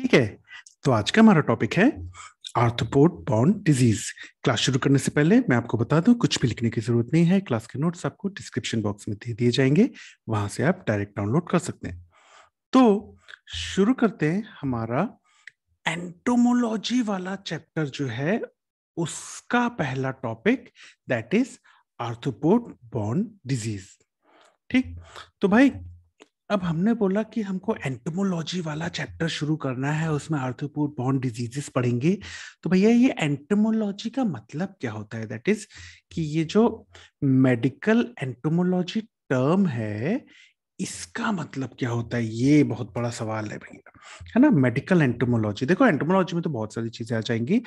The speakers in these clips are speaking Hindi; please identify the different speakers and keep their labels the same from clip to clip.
Speaker 1: ठीक है तो आज का हमारा टॉपिक है आर्थ्रोपोड बॉन्ड डिजीज क्लास शुरू करने से पहले मैं आपको बता दूं कुछ भी लिखने की जरूरत नहीं है क्लास के नोट्स आपको डिस्क्रिप्शन बॉक्स में दे दिए जाएंगे वहां से आप डायरेक्ट डाउनलोड कर सकते हैं तो शुरू करते हैं हमारा एंटोमोलॉजी वाला चैप्टर जो है उसका पहला टॉपिक दैट इज आर्थ्रोपोड बॉन्ड डिजीज ठीक तो भाई अब हमने बोला कि हमको एंटमोलॉजी वाला चैप्टर शुरू करना है उसमें आर्थ्रोपोड बॉन्ड डिजीजेस पढ़ेंगे तो भैया ये एंटमोलॉजी का मतलब क्या होता है दैट इज कि ये जो मेडिकल एंटमोलॉजी टर्म है इसका मतलब क्या होता है ये बहुत बड़ा सवाल है भैया है ना मेडिकल एंटोमोलॉजी देखो एंटोमोलॉजी में तो बहुत सारी चीजें आ जाएंगी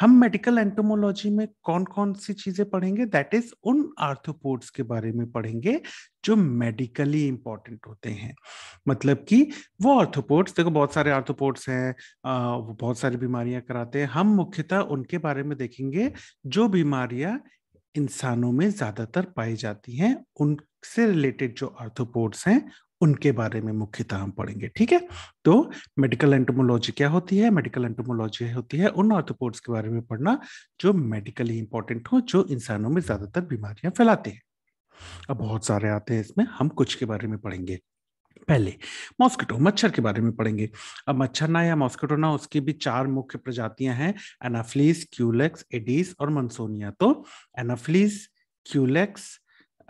Speaker 1: हम मेडिकल एंटोमोलॉजी में कौन कौन सी चीजें पढ़ेंगे दैट इज उन आर्थोपोड्स के बारे में पढ़ेंगे जो मेडिकली इंपॉर्टेंट होते हैं मतलब कि वो आर्थोपोड्स देखो बहुत सारे आर्थोपोड्स हैं वो बहुत सारी बीमारियां कराते हैं हम मुख्यतः उनके बारे में देखेंगे जो बीमारियां इंसानों में ज्यादातर पाई जाती हैं उन से रिलेटेड जो आर्थोपोड्स हैं उनके बारे में मुख्यतः हम पढ़ेंगे ठीक है तो मेडिकल एंटोमोलॉजी क्या होती है मेडिकल एंटोमोलॉजी होती है उन आर्थोपोड्स के बारे में पढ़ना जो मेडिकली इंपॉर्टेंट हो जो इंसानों में ज्यादातर बीमारियां फैलाते हैं अब बहुत सारे आते हैं इसमें हम कुछ के बारे में पढ़ेंगे पहले मॉस्किटो मच्छर के बारे में पढ़ेंगे अब मच्छर ना या मॉस्किटो ना उसकी भी चार मुख्य प्रजातियां हैं एनाफ्लिस क्यूलेक्स एडीस और मनसोनिया तो एनाफ्लिस क्यूलेक्स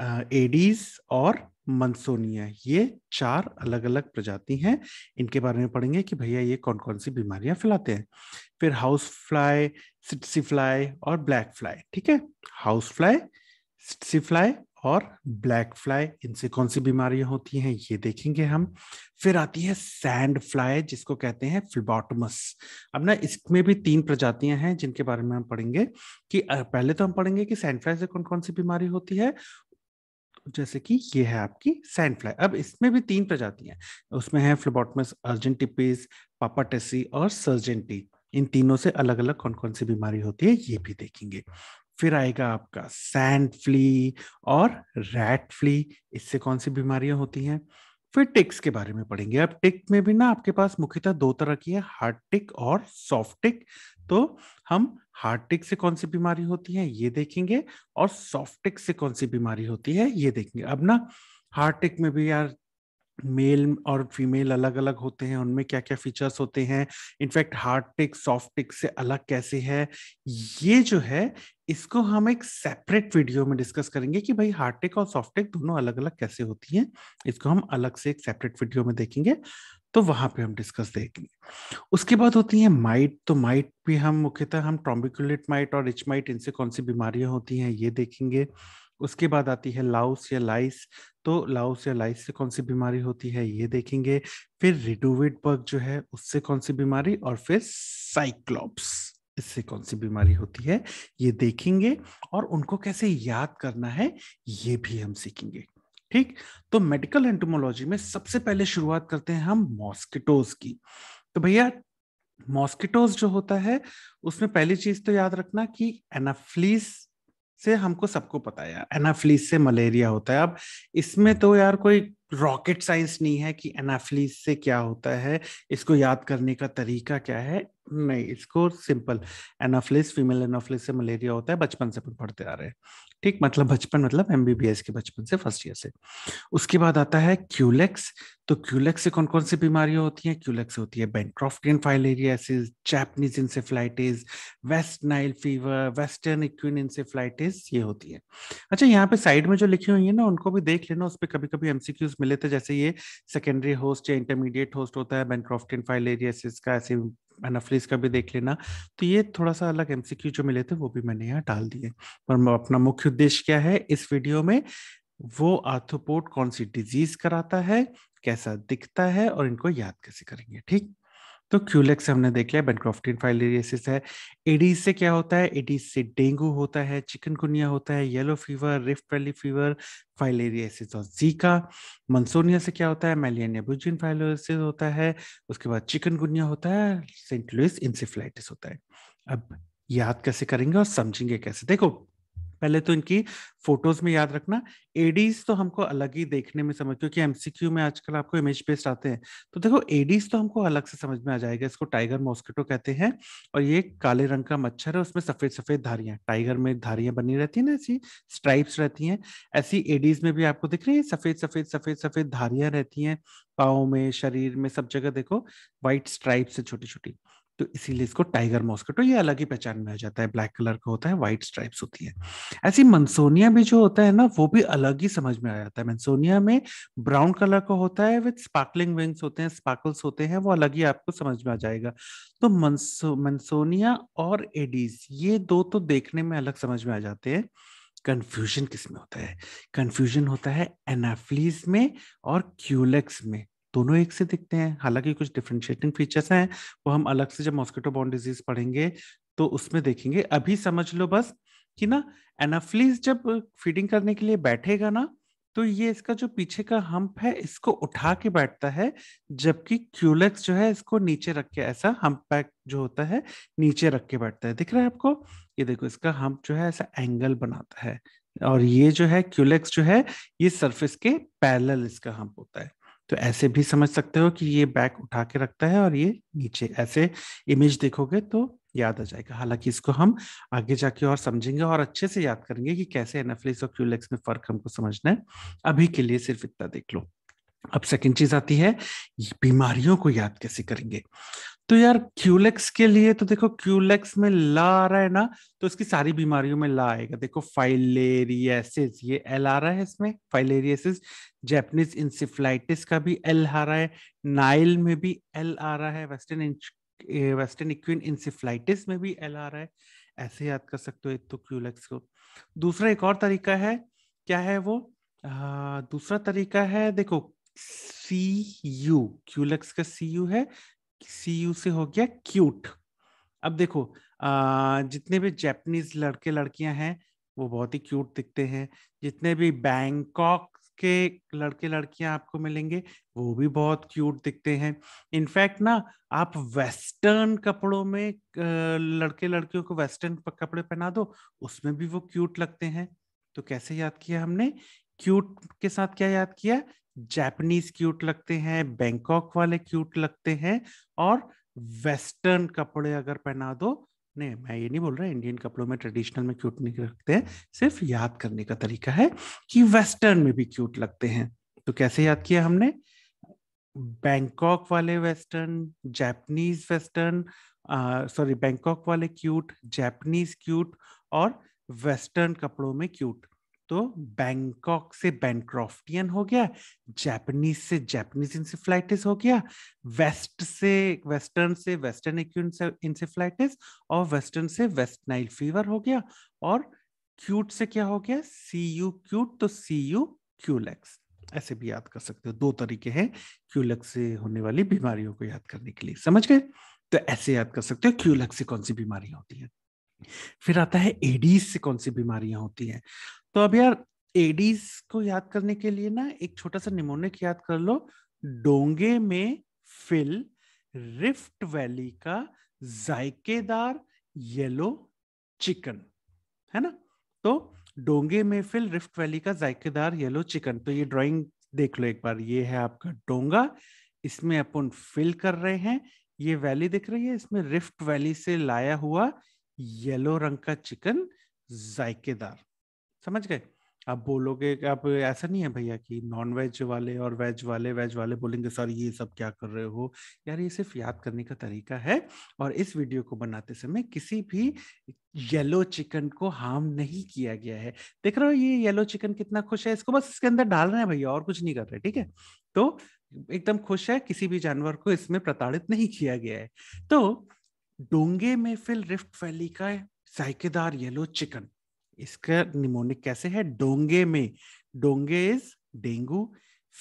Speaker 1: एडीज और मनसोनिया ये चार अलग अलग प्रजाति हैं इनके बारे में पढ़ेंगे कि भैया ये कौन कौन सी बीमारियां फैलाते हैं फिर हाउस फ्लाई सिटसी फ्लाई और ब्लैक फ्लाई ठीक है हाउस फ्लाई फ्लाई और ब्लैक फ्लाई इनसे कौन सी बीमारियां होती हैं ये देखेंगे हम फिर आती है सैंड फ्लाई जिसको कहते हैं फ्लिबॉटमस अब ना इसमें भी तीन प्रजातियां हैं जिनके बारे में हम पढ़ेंगे कि पहले तो हम पढ़ेंगे कि सैंड फ्लाई से कौन कौन सी बीमारी होती है जैसे कि ये है आपकी सैंड फ्लाई अब इसमें भी तीन प्रजातियां उसमें है फ्लोबोटमस अर्जेंटिपिस पापाटेसी और सर्जेंटी इन तीनों से अलग अलग कौन कौन सी बीमारी होती है ये भी देखेंगे फिर आएगा आपका सैंड फ्ली और रैट फ्ली इससे कौन सी बीमारियां होती हैं फिर टिक्स के बारे में पढ़ेंगे अब टिक में भी ना आपके पास मुख्यतः दो तरह की है हार्ड टिक और सॉफ्ट टिक तो हम हार्ड टिक से कौन सी बीमारी होती है ये देखेंगे और सॉफ्ट टिक से कौन सी बीमारी होती है ये देखेंगे अब ना हार्ट टिक में भी यार मेल और फीमेल अलग अलग होते हैं उनमें क्या क्या फीचर्स होते हैं in fact hard tick soft tick से अलग कैसे है ये जो है इसको हम एक सेपरेट वीडियो में डिस्कस करेंगे कि भाई हार्ड टिक और सॉफ्ट टिक दोनों अलग अलग कैसे होती हैं इसको हम अलग से एक सेपरेट वीडियो में देखेंगे तो वहां पे हम डिस्कस देखेंगे उसके बाद होती है माइट तो माइट भी हम मुख्यतः हम ट्रॉम्बिकुलेट माइट और रिच माइट इनसे कौन सी बीमारियां होती हैं ये देखेंगे उसके बाद आती है लाउस या लाइस तो लाउस या लाइस से कौन सी बीमारी होती है ये देखेंगे फिर रिडोविट बग जो है उससे कौन सी बीमारी और फिर साइक्लॉप्स इससे कौन सी बीमारी होती है ये देखेंगे और उनको कैसे याद करना है ये भी हम सीखेंगे ठीक तो मेडिकल एंटोमोलॉजी में सबसे पहले शुरुआत करते हैं हम मॉस्किटोज की तो भैया मॉस्किटोज जो होता है उसमें पहली चीज तो याद रखना कि एनाफ्लीस से हमको सबको पता है यार से मलेरिया होता है अब इसमें तो यार कोई रॉकेट साइंस नहीं है कि एनाफिलीज से क्या होता है इसको याद करने का तरीका क्या है नहीं इसको सिंपल एनाफिलिस फीमेल एनाफिलिस से मलेरिया होता है बचपन से पढ़ते आ रहे हैं ठीक मतलब बचपन मतलब एमबीबीएस के बचपन से फर्स्ट ईयर से उसके बाद आता है क्यूलेक्स e तो क्यूलेक्स e से कौन कौन सी बीमारियां होती हैं क्यूलेक्स से e होती है Bancroftian filariasis Japanese encephalitis West Nile fever western equine encephalitis ये होती है अच्छा यहाँ पे साइड में जो लिखी हुई है ना उनको भी देख लेना उस पर कभी कभी एमसीक्यूज मिले थे तो जैसे ये सेकेंडरी होस्ट या इंटरमीडिएट होस्ट होता है बेनक्रॉफ्टिन फाइल एरियसिस का ऐसे एनाफ्रीज का भी देख लेना तो ये थोड़ा सा अलग एमसीक्यू जो मिले थे वो भी मैंने यहाँ डाल दिए पर अपना मुख्य उद्देश्य क्या है इस वीडियो में वो आर्थोपोर्ट कौन सी डिजीज कराता है कैसा दिखता है और इनको याद कैसे करेंगे ठीक तो क्यूलेक्स हमने देख लिया बेनक्रॉफ्टिन फाइलेरियसिस है एडीज से क्या होता है एडीज से डेंगू होता है चिकनगुनिया होता है yellow fever Rift Valley fever filariasis और जीका मंसोनिया से क्या होता है मेलियनियाबुजिन बुजिन होता है उसके बाद चिकनगुनिया होता है सेंट लुइस इंसिफ्लाइटिस होता है अब याद कैसे करेंगे और समझेंगे कैसे देखो पहले तो इनकी फोटोज में याद रखना एडीज तो हमको अलग ही देखने में समझ क्योंकि एमसीक्यू में आजकल आपको इमेज बेस्ड आते हैं तो देखो एडीज तो हमको अलग से समझ में आ जाएगा इसको टाइगर मॉस्किटो कहते हैं और ये काले रंग का मच्छर है उसमें सफेद सफेद धारियां टाइगर में धारियां बनी रहती है ना ऐसी स्ट्राइप्स रहती हैं ऐसी एडीज में भी आपको दिख रही है सफेद सफेद सफेद सफेद धारियां रहती हैं पाओ में शरीर में सब जगह देखो व्हाइट स्ट्राइप्स है छोटी छोटी तो इसीलिए इसको टाइगर मॉस्किटो तो ये अलग ही पहचान में आ जाता है ब्लैक कलर का होता है व्हाइट स्ट्राइप्स होती है ऐसी मनसोनिया भी जो होता है ना वो भी अलग ही समझ में आ जाता है मनसोनिया में ब्राउन कलर का होता है विथ स्पार्कलिंग विंग्स होते हैं स्पार्कल्स होते हैं वो अलग ही आपको समझ में आ जाएगा तो मनसो मनसोनिया और एडीज ये दो तो देखने में अलग समझ में आ जाते हैं कंफ्यूजन किस में होता है कंफ्यूजन होता है एनाफ्लीज में और क्यूलेक्स में दोनों एक से दिखते हैं हालांकि कुछ डिफ्रेंशिएटिंग फीचर्स हैं वो हम अलग से जब मॉस्किटो बॉन्ड डिजीज पढ़ेंगे तो उसमें देखेंगे अभी समझ लो बस कि ना एनाफ्लीज जब फीडिंग करने के लिए बैठेगा ना तो ये इसका जो पीछे का हम्प है इसको उठा के बैठता है जबकि क्यूलेक्स जो है इसको नीचे रख के ऐसा हम्प पैक जो होता है नीचे रख के बैठता है दिख रहा है आपको ये देखो इसका हम्प जो है ऐसा एंगल बनाता है और ये जो है क्यूलेक्स जो है ये सरफेस के पैरेलल इसका हम्प होता है तो ऐसे भी समझ सकते हो कि ये बैक उठा के रखता है और ये नीचे ऐसे इमेज देखोगे तो याद आ जाएगा हालांकि इसको हम आगे जाके और समझेंगे और अच्छे से याद करेंगे कि कैसे एनाफ्लिस और क्यूलेक्स में फर्क हमको समझना है अभी के लिए सिर्फ इतना देख लो अब सेकंड चीज आती है बीमारियों को याद कैसे करेंगे तो यार क्यूलेक्स के लिए तो देखो क्यूलेक्स में ला आ रहा है ना तो इसकी सारी बीमारियों में ला आएगा देखो फाइलेरियासिस ये एल आ रहा है इसमें फाइलेरियासिस जैपनीज इंसिफ्लाइटिस का भी एल आ रहा है नाइल में भी एल आ रहा है वेस्टर्न वेस्टर्न इक्विन इंसिफ्लाइटिस में भी एल आ रहा है ऐसे याद कर सकते हो एक तो क्यूलेक्स को दूसरा एक और तरीका है क्या है वो आ, दूसरा तरीका है देखो सी यू क्यूलेक्स का सी यू है सी यू से हो गया क्यूट अब देखो आ, जितने भी जैपनीज लड़के लड़कियां हैं वो बहुत ही क्यूट दिखते हैं जितने भी बैंकॉक के लड़के लड़कियां आपको मिलेंगे वो भी बहुत क्यूट दिखते हैं इनफैक्ट ना आप वेस्टर्न कपड़ों में लड़के लड़कियों को वेस्टर्न कपड़े पहना दो उसमें भी वो क्यूट लगते हैं तो कैसे याद किया हमने क्यूट के साथ क्या याद किया जैपनीज क्यूट लगते हैं बैंकॉक वाले क्यूट लगते हैं और वेस्टर्न कपड़े अगर पहना दो नहीं मैं ये नहीं बोल रहा इंडियन कपड़ों में ट्रेडिशनल में क्यूट नहीं रखते हैं सिर्फ याद करने का तरीका है कि वेस्टर्न में भी क्यूट लगते हैं तो कैसे याद किया हमने बैंकॉक वाले western Japanese western sorry Bangkok वाले क्यूट जैपनीज क्यूट और वेस्टर्न कपड़ों में क्यूट तो बैंकॉक से बैंक्रॉफ्टियन हो गया जापानीज से जापानीज इंसेफ्लाइटिस हो गया वेस्ट से वेस्टर्न से वेस्टर्न एक्यूट इंसेफ्लाइटिस और वेस्टर्न से वेस्ट नाइल फीवर हो गया और क्यूट से क्या हो गया सी यू क्यूट तो सी यू क्यूलेक्स ऐसे भी याद कर सकते हो दो तरीके हैं क्यूलेक्स से होने वाली बीमारियों को याद करने के लिए समझ गए तो ऐसे याद कर सकते हो क्यूलक से कौन सी बीमारियां होती हैं फिर आता है एडीज से कौन सी बीमारियां होती हैं तो अब यार एडीज को याद करने के लिए ना एक छोटा सा निमोनिक याद कर लो डोंगे में फिल रिफ्ट वैली का जायकेदार येलो चिकन है ना तो डोंगे में फिल रिफ्ट वैली का जायकेदार येलो चिकन तो ये ड्राइंग देख लो एक बार ये है आपका डोंगा इसमें अपन फिल कर रहे हैं ये वैली दिख रही है इसमें रिफ्ट वैली से लाया हुआ येलो रंग का चिकन जायकेदार समझ गए आप बोलोगे आप ऐसा नहीं है भैया कि नॉन वेज वाले और वेज वाले वेज वाले बोलेंगे सर ये सब क्या कर रहे हो यार ये सिर्फ याद करने का तरीका है और इस वीडियो को बनाते समय किसी भी येलो चिकन को हार्म नहीं किया गया है देख रहे हो ये येलो चिकन कितना खुश है इसको बस इसके अंदर डाल रहे हैं भैया और कुछ नहीं कर रहे ठीक है तो एकदम खुश है किसी भी जानवर को इसमें प्रताड़ित नहीं किया गया है तो डोंगे में फिल रिफ्ट वैली का साइकेदार येलो चिकन इसका निमोनिक कैसे है डोंगे में डोंगे इज डेंगू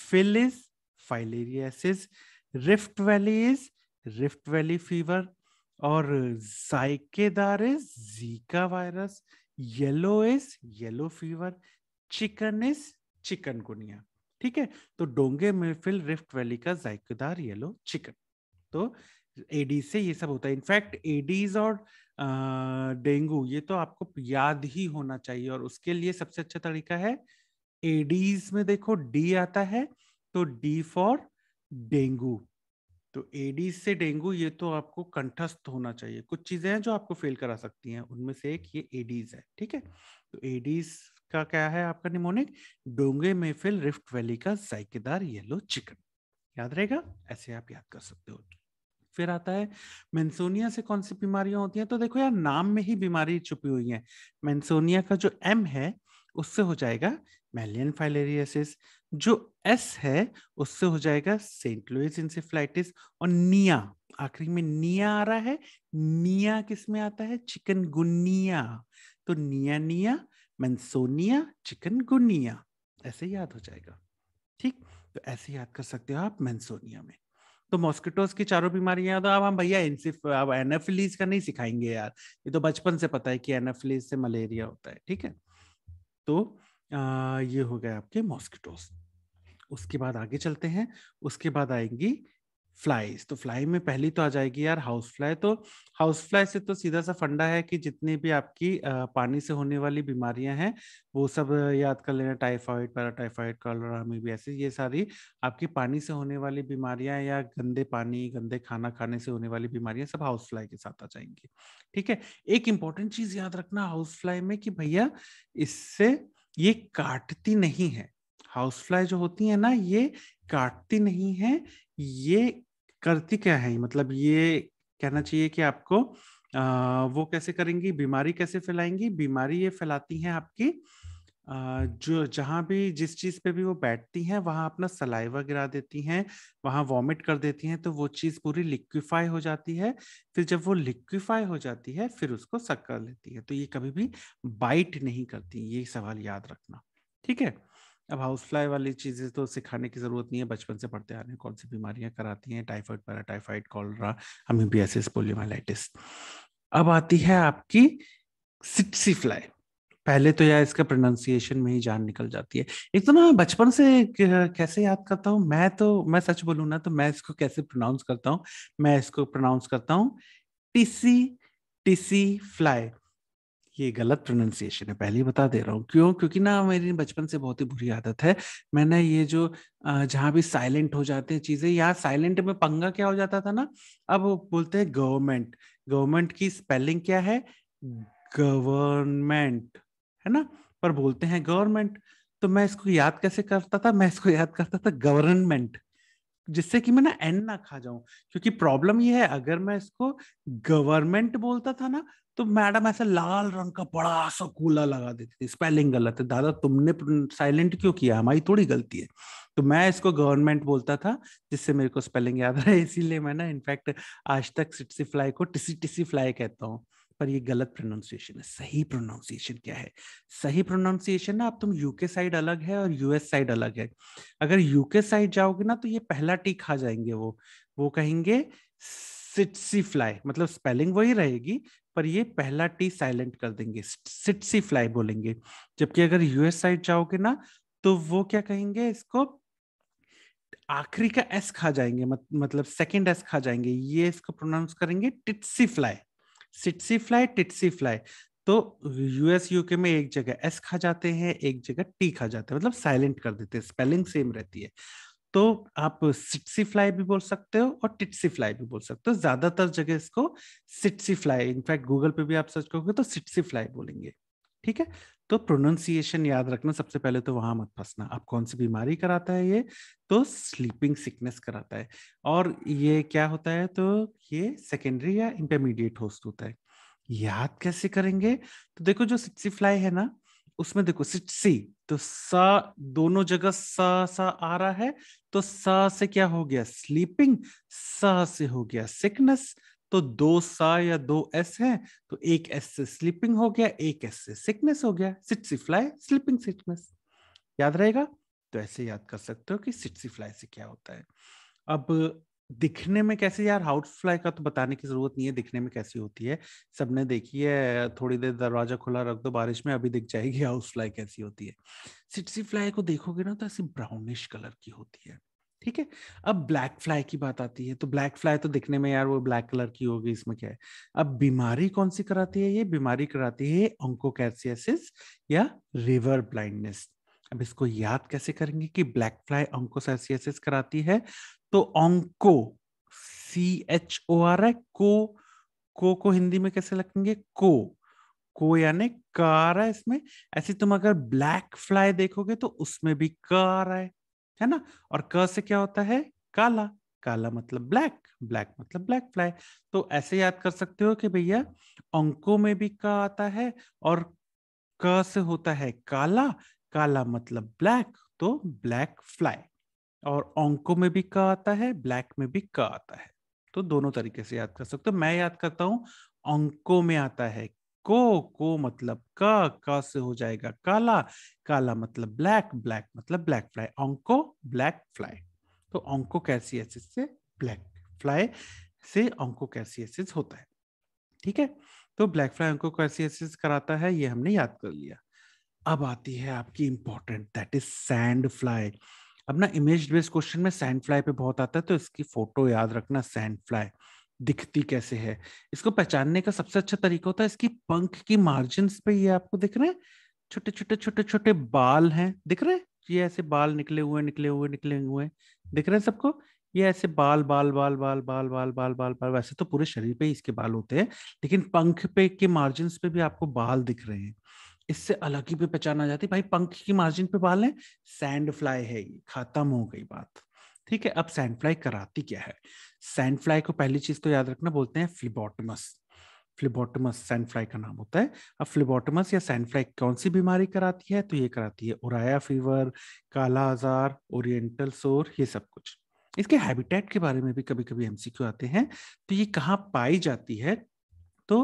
Speaker 1: फिल is filariasis Rift Valley is Rift Valley fever और जायकेदार is Zika virus yellow is yellow fever chicken is chikungunya ठीक है तो डोंगे महफिल रिफ्ट वैली का जायकेदार येलो चिकन तो एडी से ये सब होता है इनफैक्ट एडीज और डेंगू ये तो आपको याद ही होना चाहिए और उसके लिए सबसे अच्छा तरीका है एडीज में देखो डी आता है तो डी फॉर डेंगू तो एडीज से डेंगू ये तो आपको कंठस्थ होना चाहिए कुछ चीजें हैं जो आपको फेल करा सकती हैं उनमें से एक ये एडीज है ठीक है तो एडीज का क्या है आपका निमोनिक डोंगे में फिल रिफ्ट वैली का जायकेदार येलो चिकन याद रहेगा ऐसे आप याद कर सकते हो फिर आता है मेंसोनिया से कौन सी बीमारियां होती हैं तो देखो यार नाम में ही बीमारी छुपी हुई है मेंसोनिया का जो एम है उससे हो जाएगा मेलियन फाइलेरियासिस जो एस है उससे हो जाएगा सेंट लुइस इंसेफ्लाइटिस और निया आखिरी में निया आ रहा है निया किस में आता है चिकन गुनिया तो निया निया मनसोनिया चिकन गुनिया ऐसे याद हो जाएगा ठीक तो ऐसे याद कर सकते हो आप मैंसोनिया में तो मॉस्किटोज की चारों बीमारियां तो अब हम भैया अब एनाफिलीज का नहीं सिखाएंगे यार ये तो बचपन से पता है कि एनाफिलीज से मलेरिया होता है ठीक है तो आ, ये हो गया आपके मॉस्किटोज उसके बाद आगे चलते हैं उसके बाद आएंगी फ्लाई तो फ्लाई में पहली तो आ जाएगी यार हाउस फ्लाई तो हाउस फ्लाई से तो सीधा सा फंडा है कि जितनी भी आपकी पानी से होने वाली बीमारियां हैं वो सब याद कर लेना टाइफाइड पैराटाइफाइड कॉलरा ऐसे ये सारी आपकी पानी से होने वाली बीमारियां या गंदे पानी गंदे खाना खाने से होने वाली बीमारियां सब हाउस फ्लाई के साथ आ जाएंगी ठीक है एक इंपॉर्टेंट चीज याद रखना हाउस फ्लाई में कि भैया इससे ये काटती नहीं है हाउस फ्लाई जो होती है ना ये काटती नहीं है ये करती क्या है मतलब ये कहना चाहिए कि आपको आ, वो कैसे करेंगी बीमारी कैसे फैलाएंगी बीमारी ये फैलाती हैं आपकी आ, जो जहाँ भी जिस चीज़ पे भी वो बैठती हैं वहाँ अपना सलाइवा गिरा देती हैं वहाँ वॉमिट कर देती हैं तो वो चीज़ पूरी लिक्विफाई हो जाती है फिर जब वो लिक्विफाई हो जाती है फिर उसको सक कर लेती है तो ये कभी भी बाइट नहीं करती ये सवाल याद रखना ठीक है अब हाउसफ्लाई वाली चीज़ें तो सिखाने की ज़रूरत नहीं है बचपन से पढ़ते आ रहे हैं कौन सी बीमारियां कराती हैं typhoid paratyphoid cholera amoebiasis poliomyelitis अब आती है आपकी सिट्सी फ्लाई पहले तो यार इसका प्रोनाउंसिएशन में ही जान निकल जाती है एक तो ना बचपन से कैसे याद करता हूँ मैं तो मैं सच बोलू ना तो मैं इसको कैसे प्रोनाउंस करता हूँ मैं इसको प्रोनाउंस करता हूँ टिसी टिसी फ्लाई ये गलत प्रोनाउंसिएशन है पहले ही बता दे रहा हूँ क्यों क्योंकि ना मेरी बचपन से बहुत ही बुरी आदत है मैंने ये जो जहाँ भी साइलेंट हो जाते हैं चीजें यहाँ साइलेंट में पंगा क्या हो जाता था ना अब बोलते हैं गवर्नमेंट गवर्नमेंट की स्पेलिंग क्या है गवर्नमेंट है ना पर बोलते हैं गवर्नमेंट तो मैं इसको याद कैसे करता था मैं इसको याद करता था गवर्नमेंट जिससे कि मैं ना एन ना खा जाऊं क्योंकि प्रॉब्लम ये है अगर मैं इसको गवर्नमेंट बोलता था ना तो मैडम ऐसा लाल रंग का बड़ा सा कूला लगा देती थी स्पेलिंग गलत है दादा तुमने साइलेंट क्यों किया हमारी थोड़ी गलती है तो मैं इसको गवर्नमेंट बोलता था जिससे मेरे को स्पेलिंग याद रहा है इसीलिए मैं ना इनफैक्ट आज तक सिटसी फ्लाई को टिसी टिसी फ्लाई कहता हूँ पर ये गलत प्रोनाउंसिएशन है सही प्रोनाउंसिएशन क्या है सही प्रोनाउंसिएशन ना अब तुम यूके साइड अलग है और यूएस साइड अलग है अगर यूके साइड जाओगे ना तो ये पहला टी खा जाएंगे वो वो कहेंगे सिटसी फ्लाई मतलब स्पेलिंग वही रहेगी पर ये पहला टी साइलेंट कर देंगे सिटसी फ्लाई बोलेंगे जबकि अगर यूएस साइड जाओगे ना तो वो क्या कहेंगे इसको आखिरी का एस खा जाएंगे मत, मतलब सेकंड एस खा जाएंगे ये इसको प्रोनाउंस करेंगे tsetse fly tsetse fly tsetse fly तो यूएस यूके में एक जगह एस खा जाते हैं एक जगह टी खा जाते हैं मतलब साइलेंट कर देते हैं स्पेलिंग सेम रहती है तो आप सिटसी फ्लाई भी बोल सकते हो और टिट्सी फ्लाई भी बोल सकते हो ज्यादातर जगह इसको सिटसी फ्लाई इनफैक्ट गूगल पे भी आप सर्च करोगे तो सिट्सी फ्लाई बोलेंगे ठीक है तो प्रोनाउंसिएशन याद रखना सबसे पहले तो वहां मत फंसना आप कौन सी बीमारी कराता है ये तो स्लीपिंग सिकनेस कराता है और ये क्या होता है तो ये सेकेंडरी या इंटरमीडिएट होस्ट होता है याद कैसे करेंगे तो देखो जो सिटसी फ्लाई है ना उसमें देखो सिटसी तो स दोनों जगह स सा आ रहा है तो स से क्या हो गया स्लीपिंग स से हो गया सिकनेस तो दो सा या दो एस है तो एक एस से स्लीपिंग हो गया एक एस से सिकनेस हो गया फ्लाई स्लीपिंग सिकनेस याद रहेगा तो ऐसे याद कर सकते हो कि फ्लाई से क्या होता है अब दिखने में कैसे यार हाउस फ्लाई का तो बताने की जरूरत नहीं है दिखने में कैसी होती है सबने देखी है थोड़ी देर दरवाजा खुला रख दो बारिश में अभी दिख जाएगी हाउस फ्लाई कैसी होती है सिट्सी फ्लाई को देखोगे ना तो ऐसी ब्राउनिश कलर की होती है ठीक है अब ब्लैक फ्लाई की बात आती है तो ब्लैक फ्लाई तो दिखने में यार वो ब्लैक कलर की होगी इसमें क्या है अब बीमारी कौन सी कराती है ये बीमारी कराती है ऑंकोकैसियसिस या रिवर ब्लाइंडनेस अब इसको याद कैसे करेंगे कि ब्लैक फ्लाई ऑंकोसैसियसिस कराती है तो oncho C H O R है को को को हिंदी में कैसे लिखेंगे को को यानी कार है इसमें ऐसे तुम अगर ब्लैक फ्लाई देखोगे तो उसमें भी कार है है ना और क से क्या होता है काला काला मतलब ब्लैक ब्लैक मतलब ब्लैक फ्लाई तो ऐसे याद कर सकते हो कि भैया अंकों में भी क आता है और क से होता है काला काला मतलब ब्लैक तो ब्लैक फ्लाई और अंकों में भी क आता है ब्लैक में भी क आता है तो दोनों तरीके से याद कर सकते हो मैं याद करता हूं अंकों में आता है को को मतलब का का से हो जाएगा काला काला मतलब ब्लैक ब्लैक मतलब black fly oncho black fly तो ऑंको कैसियसिस से ब्लैक फ्लाई से ऑंको कैसियसिस होता है ठीक है तो ब्लैक फ्लाई ऑंको कैसियसिस कराता है ये हमने याद कर लिया अब आती है आपकी important that is sand fly अब ना इमेज बेस्ड क्वेश्चन में सैंड फ्लाई पे बहुत आता है तो इसकी फोटो याद रखना सैंड फ्लाई दिखती कैसे है इसको पहचानने का सबसे अच्छा तरीका होता है इसकी पंख की मार्जिन पे ये आपको दिख रहे हैं छोटे छोटे छोटे छोटे बाल हैं दिख रहे हैं ये ऐसे बाल निकले हुए निकले हुए निकले हुए दिख रहे हैं सबको ये ऐसे बाल बाल बाल बाल बाल बाल बाल बाल बाल वैसे तो पूरे शरीर पे इसके बाल होते हैं लेकिन पंख पे के मार्जिन पे भी आपको बाल दिख रहे हैं इससे अलग ही पे पहचाना जाती है भाई पंख की मार्जिन पे बाल है सैंड फ्लाई है ये खत्म हो गई बात ठीक है अब सैंडफ्लाई कराती क्या है सैंडफ्लाई को पहली चीज तो याद रखना बोलते हैं फ्लिबोटमस फ्लिबोटमस सैंडफ्लाई का नाम होता है अब फ्लिबोटमस या सैंडफ्लाई कौन सी बीमारी कराती है तो ये कराती है उराया फीवर काला आजार ओरिएंटल सोर ये सब कुछ इसके हैबिटेट के बारे में भी कभी कभी एमसीक्यू आते हैं तो ये कहाँ पाई जाती है तो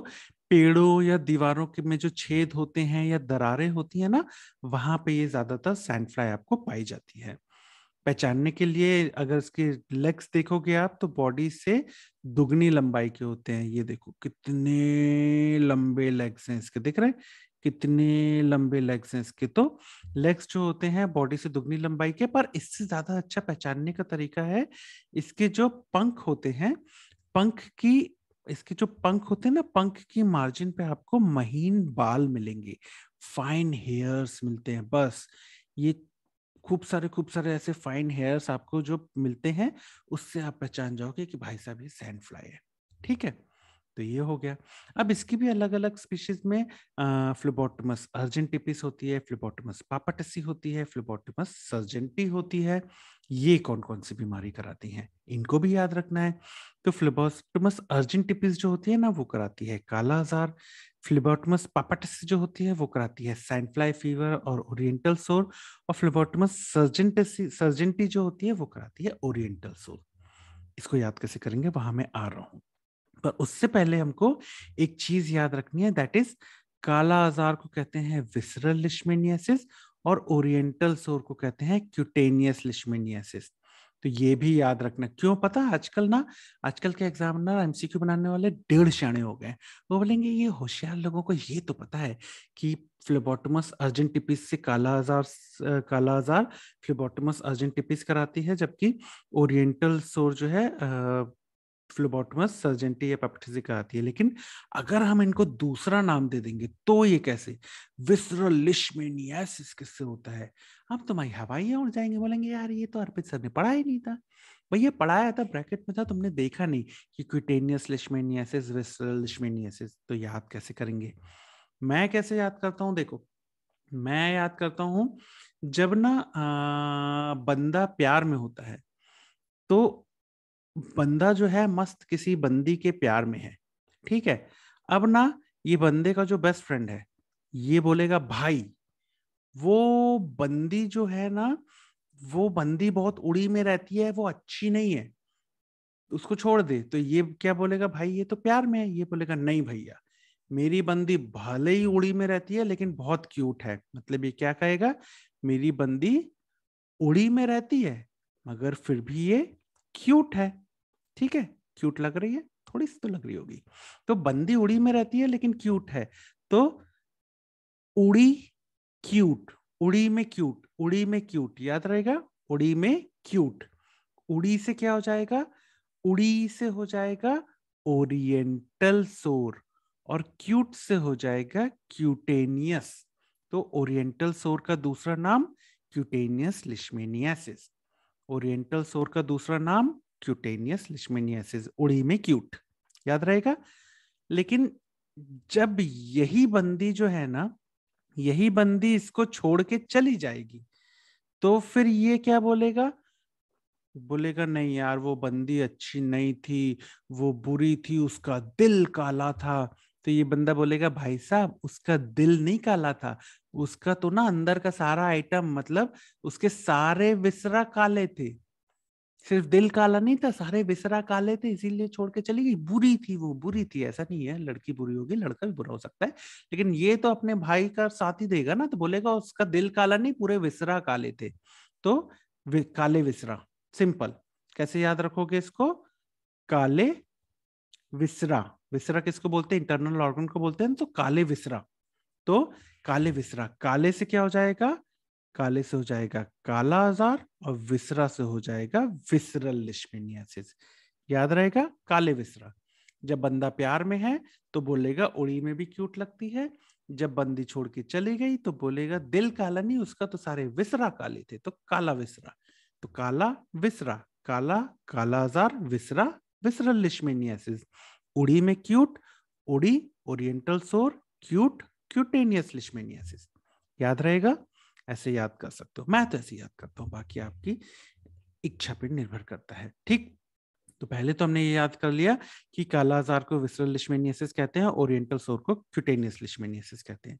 Speaker 1: पेड़ों या दीवारों के में जो छेद होते हैं या दरारें होती है ना वहां पे ये ज्यादातर सैंडफ्लाई आपको पाई जाती है पहचानने के लिए अगर इसके लेग्स देखोगे आप तो बॉडी से दुगनी लंबाई के होते हैं ये देखो कितने लंबे लेग्स हैं इसके देख रहे हैं कितने लंबे लेग्स हैं इसके तो लेग्स जो होते हैं बॉडी से दुगनी लंबाई के पर इससे ज्यादा अच्छा पहचानने का तरीका है इसके जो पंख होते हैं पंख की इसके जो पंख होते हैं ना पंख की मार्जिन पे आपको महीन बाल मिलेंगे फाइन हेयर्स मिलते हैं बस ये खूब सारे खूब सारे ऐसे फाइन हेयर्स आपको जो मिलते हैं उससे आप पहचान जाओगे कि भाई साहब ये सैंड फ्लाई है ठीक है तो ये हो गया अब इसकी भी अलग अलग स्पीशीज में फ्लोबोटमस अर्जेंटिपिस होती है फ्लोबोटमस पापाटसी होती है फ्लोबोटमस सर्जेंटी होती है ये कौन कौन सी बीमारी कराती हैं इनको भी याद रखना है तो फ्लोबोटमस अर्जेंटिपिस जो होती है ना वो कराती है काला आजार फ्लिबोटमस पापाटिस जो होती है वो कराती है सैंडफ्लाई फीवर और ओरिएंटल सोर और फ्लिबोटमस सर्जेंटी जो होती है वो कराती है ओरिएंटल सोर इसको याद कैसे करेंगे वहां मैं आ रहा हूँ पर उससे पहले हमको एक चीज याद रखनी है दैट इज काला आजार को कहते हैं विसरल लिश्मेनियासिस और ओरिएंटल सोर को कहते हैं क्यूटेनियस लिश्मेनियासिस तो ये भी याद रखना क्यों पता आजकल ना आजकल के एग्जामिनर एमसीक्यू बनाने वाले डेढ़ श्याणे हो गए वो बोलेंगे ये होशियार लोगों को ये तो पता है कि फ्लेबोटमस अर्जेंटिपिस से काला आजार काला आजार फ्लेबोटमस अर्जेंटिपिस कराती है जबकि ओरिएंटल सोर जो है फ्लोबॉटमस सर्जेंटी या पेप्टिसिका कहती है लेकिन अगर हम इनको दूसरा नाम दे देंगे तो ये कैसे विसरलिशमेनियासिस किससे होता है अब तो भाई हवाई उड़ जाएंगे बोलेंगे यार ये तो अर्पित सर ने पढ़ा ही नहीं था भैया पढ़ाया था ब्रैकेट में था तुमने देखा नहीं कि क्यूटेनियस लिशमेनियासिस विसरल तो याद कैसे करेंगे मैं कैसे याद करता हूँ देखो मैं याद करता हूँ जब ना आ, बंदा प्यार में होता है तो बंदा जो है मस्त किसी बंदी के प्यार में है ठीक है अब ना ये बंदे का जो बेस्ट फ्रेंड है ये बोलेगा भाई वो बंदी जो है ना वो बंदी बहुत उड़ी में रहती है वो अच्छी नहीं है उसको छोड़ दे तो ये क्या बोलेगा भाई ये तो प्यार में है ये बोलेगा नहीं भैया मेरी बंदी भले ही उड़ी में रहती है लेकिन बहुत क्यूट है मतलब ये क्या कहेगा मेरी बंदी उड़ी में रहती है मगर फिर भी ये क्यूट है ठीक है क्यूट लग रही है थोड़ी सी तो लग रही होगी तो बंदी उड़ी में रहती है लेकिन क्यूट है तो उड़ी क्यूट उड़ी में क्यूट उड़ी में क्यूट याद रहेगा उड़ी में क्यूट उड़ी से क्या हो जाएगा उड़ी से हो जाएगा ओरिएंटल सोर और क्यूट से हो जाएगा क्यूटेनियस तो ओरिएंटल सोर का दूसरा नाम क्यूटेनियस लिशमेनियासिस ओरिएंटल सोर का दूसरा नाम क्यूटेनियस लिशमेनियासिस उड़ी में क्यूट याद रहेगा लेकिन जब यही बंदी जो है ना यही बंदी इसको छोड़ के चली जाएगी तो फिर ये क्या बोलेगा बोलेगा नहीं यार वो बंदी अच्छी नहीं थी वो बुरी थी उसका दिल काला था तो ये बंदा बोलेगा भाई साहब उसका दिल नहीं काला था उसका तो ना अंदर का सारा आइटम मतलब उसके सारे विसरा काले थे सिर्फ दिल काला नहीं था सारे विसरा काले थे इसीलिए छोड़ के चली गई बुरी थी वो बुरी थी ऐसा नहीं है लड़की बुरी होगी लड़का भी बुरा हो सकता है लेकिन ये तो अपने भाई का साथ ही देगा ना तो बोलेगा उसका दिल काला नहीं पूरे विसरा काले थे तो वि, काले विसरा सिंपल कैसे याद रखोगे इसको काले विसरा विसरा किसको बोलते हैं इंटरनल ऑर्गन को बोलते हैं तो काले विसरा तो काले विसरा काले से क्या हो जाएगा काले से हो जाएगा काला आजार और विसरा से हो जाएगा विसरल लिश्मिनियासिस याद रहेगा काले विसरा जब बंदा प्यार में है तो बोलेगा उड़ी में भी क्यूट लगती है जब बंदी छोड़ के चली गई तो बोलेगा दिल काला नहीं उसका तो सारे विसरा काले थे तो काला विसरा तो काला विसरा काला काला आजार विसरा विसरल लिश्मिनियासिस उड़ी में क्यूट उड़ी ओरिएंटल सोर क्यूट क्यूटेनियस लिशमेनियासिस याद रहेगा ऐसे याद कर सकते हो मैं तो ऐसे याद करता हूँ बाकी आपकी इच्छा पर निर्भर करता है ठीक तो पहले तो हमने ये याद कर लिया कि कालाजार को विसरल लिशमेनियसिस कहते हैं ओरिएंटल सोर को क्यूटेनियस लिशमेनियसिस कहते हैं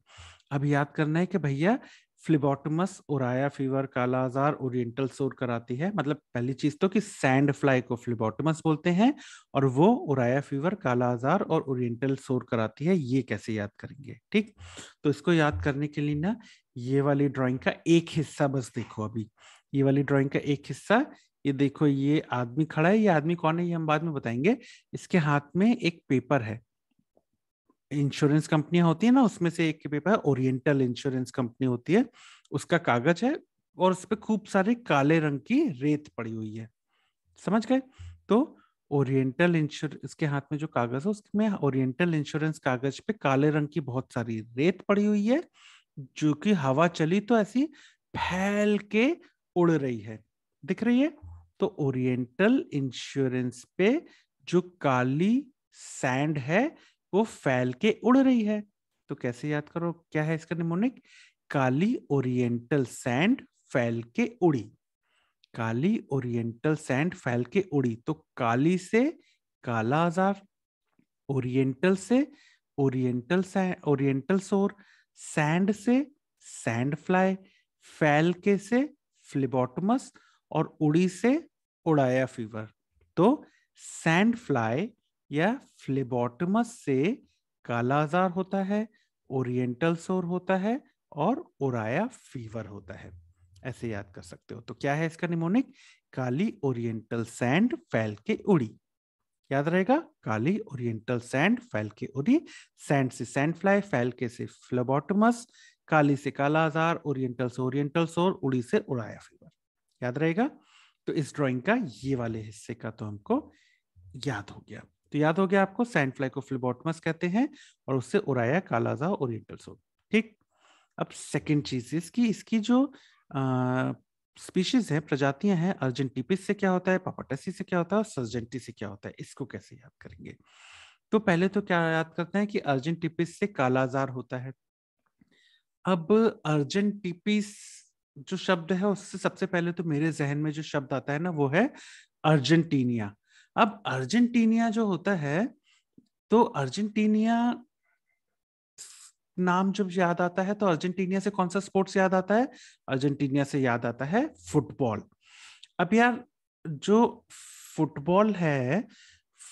Speaker 1: अब याद करना है कि भैया फ्लिबोटमस ओराया फीवर आजार ओरिएंटल सोर कराती है मतलब पहली चीज तो कि सैंड फ्लाई को फ्लिबोटमस बोलते हैं और वो ओराया फीवर आजार और ओरिएंटल सोर कराती है ये कैसे याद करेंगे ठीक तो इसको याद करने के लिए ना ये वाली ड्राइंग का एक हिस्सा बस देखो अभी ये वाली ड्राइंग का एक हिस्सा ये देखो ये आदमी खड़ा है ये आदमी कौन है ये हम बाद में बताएंगे इसके हाथ में एक पेपर है इंश्योरेंस कंपनियां होती है ना उसमें से एक पेपर ओरिएंटल इंश्योरेंस कंपनी होती है उसका कागज है और उस पर खूब सारे काले रंग की रेत पड़ी हुई है समझ गए तो ओरिएंटल इंश्योरेंस के हाथ में जो कागज है उसमें ओरिएंटल इंश्योरेंस कागज पे काले रंग की बहुत सारी रेत पड़ी हुई है जो कि हवा चली तो ऐसी फैल के उड़ रही है दिख रही है तो ओरिएंटल इंश्योरेंस पे जो काली सैंड है वो फैल के उड़ रही है तो कैसे याद करो क्या है इसका निमोनिक काली ओरिएंटल सैंड फैल के उड़ी काली ओरिएंटल सैंड फैल के उड़ी तो काली से काला आजार ओरिएंटल से ओरिएंटल ओरिएंटल सोर सैंड से सैंड फ्लाई फैल के से फ्लिबोटमस और उड़ी से उड़ाया फीवर तो सैंड फ्लाई या फ्लेबोटमस से काला आजार होता है ओरिएंटल सोर होता है और ओराया फीवर होता है ऐसे याद कर सकते हो तो क्या है इसका निमोनिक काली ओरिएंटल सैंड फैल के उड़ी याद रहेगा काली ओरिएंटल सैंड फैल के उड़ी सैंड से सैंड फ्लाई फैल के से फ्लोबोटमस काली से काला आजार ओरिएंटल से ओरिएंटल सोर उड़ी से उड़ाया फीवर याद रहेगा तो इस ड्राइंग का ये वाले हिस्से का तो हमको याद हो गया तो याद हो गया आपको फ्लाई को फ्लिबोटमस कहते हैं और उससे उराया कालाजा और ठीक अब सेकेंड चीज इसकी इसकी जो स्पीशीज है प्रजातियां हैं अर्जेंटिपिस से क्या होता है पापाटसी से क्या होता है और सर्जेंटी से क्या होता है इसको कैसे याद करेंगे तो पहले तो क्या याद करते हैं कि अर्जेंटिपिस से कालाजार होता है अब अर्जेंटिपिस जो शब्द है उससे सबसे पहले तो मेरे जहन में जो शब्द आता है ना वो है अर्जेंटीनिया अब अर्जेंटीनिया जो होता है तो अर्जेंटीनिया नाम जब याद आता है तो अर्जेंटीनिया से कौन सा स्पोर्ट्स याद आता है अर्जेंटीनिया से याद आता है फुटबॉल अब यार जो फुटबॉल है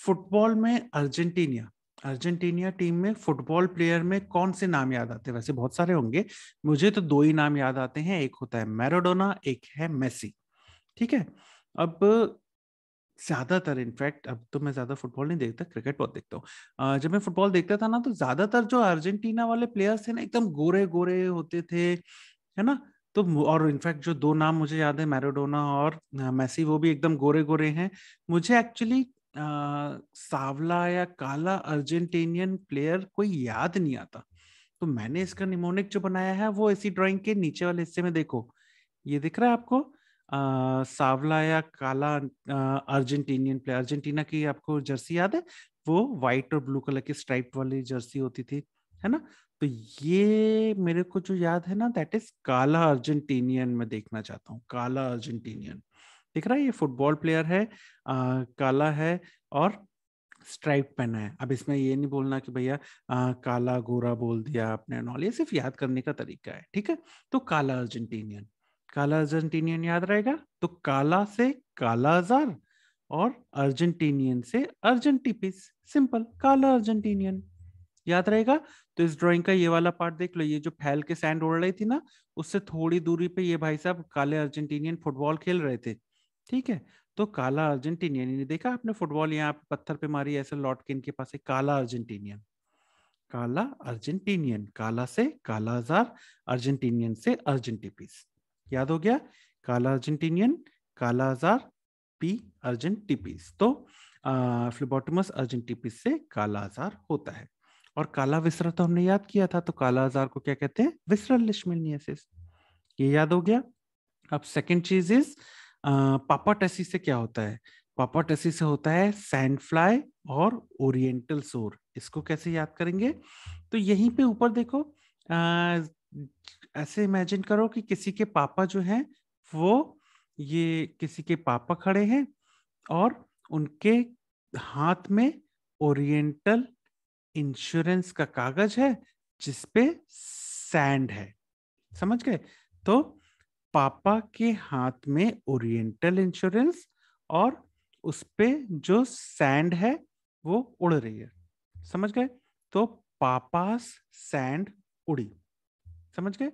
Speaker 1: फुटबॉल में अर्जेंटीनिया अर्जेंटीनिया टीम में फुटबॉल प्लेयर में कौन से नाम याद आते हैं वैसे बहुत सारे होंगे मुझे तो दो ही नाम याद आते हैं एक होता है मैराडोना एक है मेसी ठीक है अब ज़्यादातर इनफैक्ट अब तो मैं ज़्यादा फुटबॉल नहीं देखता क्रिकेट बहुत देखता हूँ जब मैं फुटबॉल देखता था ना तो ज़्यादातर जो अर्जेंटीना वाले प्लेयर्स थे ना एकदम गोरे गोरे होते थे है ना तो और इनफैक्ट जो दो नाम मुझे याद है मैरोडोना और मैसी वो भी एकदम गोरे गोरे हैं मुझे एक्चुअली सावला या काला अर्जेंटीनियन प्लेयर कोई याद नहीं आता तो मैंने इसका निमोनिक जो बनाया है वो इसी ड्राइंग के नीचे वाले हिस्से में देखो ये दिख रहा है आपको सावला या काला अर्जेंटीनियन प्लेयर अर्जेंटीना की आपको जर्सी याद है वो व्हाइट और ब्लू कलर की स्ट्राइप वाली जर्सी होती थी है ना तो ये मेरे को जो याद है ना दैट इज काला अर्जेंटीनियन में देखना चाहता हूँ काला अर्जेंटीनियन दिख रहा है ये फुटबॉल प्लेयर है आ, काला है और स्ट्राइप पहना है अब इसमें ये नहीं बोलना कि भैया काला गोरा बोल दिया आपने नॉल ये सिर्फ याद करने का तरीका है ठीक है तो काला अर्जेंटीनियन काला अर्जेंटीनियन याद रहेगा तो काला से काला हजार और अर्जेंटीनियन से अर्जेंटिपिस सिंपल काला अर्जेंटीनियन याद रहेगा तो इस ड्राइंग का ये वाला पार्ट देख लो ये जो फैल के सैंड उड़ रही थी ना उससे थोड़ी दूरी पे ये भाई साहब काले अर्जेंटीनियन फुटबॉल खेल रहे थे ठीक है तो काला अर्जेंटीनियन देखा आपने फुटबॉल यहाँ पत्थर पे मारी ऐसे लॉट के इनके पास काला अर्जेंटीनियन काला अर्जेंटीनियन काला से काला हजार अर्जेंटीनियन से अर्जेंटिपिस याद हो गया काला अर्जेंटीनियन काला आजार पी अर्जेंटिपिस तो फ्लिबोटमस अर्जेंटिपिस से काला आजार होता है और काला विसरा तो हमने याद किया था तो काला आजार को क्या कहते हैं विसरल लिशमिनियसिस ये याद हो गया अब सेकंड चीज इज पापाटेसी से क्या होता है पापाटेसी से होता है सैंड फ्लाई और ओरिएंटल सोर इसको कैसे याद करेंगे तो यहीं पे ऊपर देखो ऐसे इमेजिन करो कि किसी के पापा जो हैं वो ये किसी के पापा खड़े हैं और उनके हाथ में ओरिएंटल इंश्योरेंस का कागज है जिस पे सैंड है समझ गए तो पापा के हाथ में ओरिएंटल इंश्योरेंस और उस पे जो सैंड है वो उड़ रही है समझ गए तो पापास सैंड उड़ी समझ गए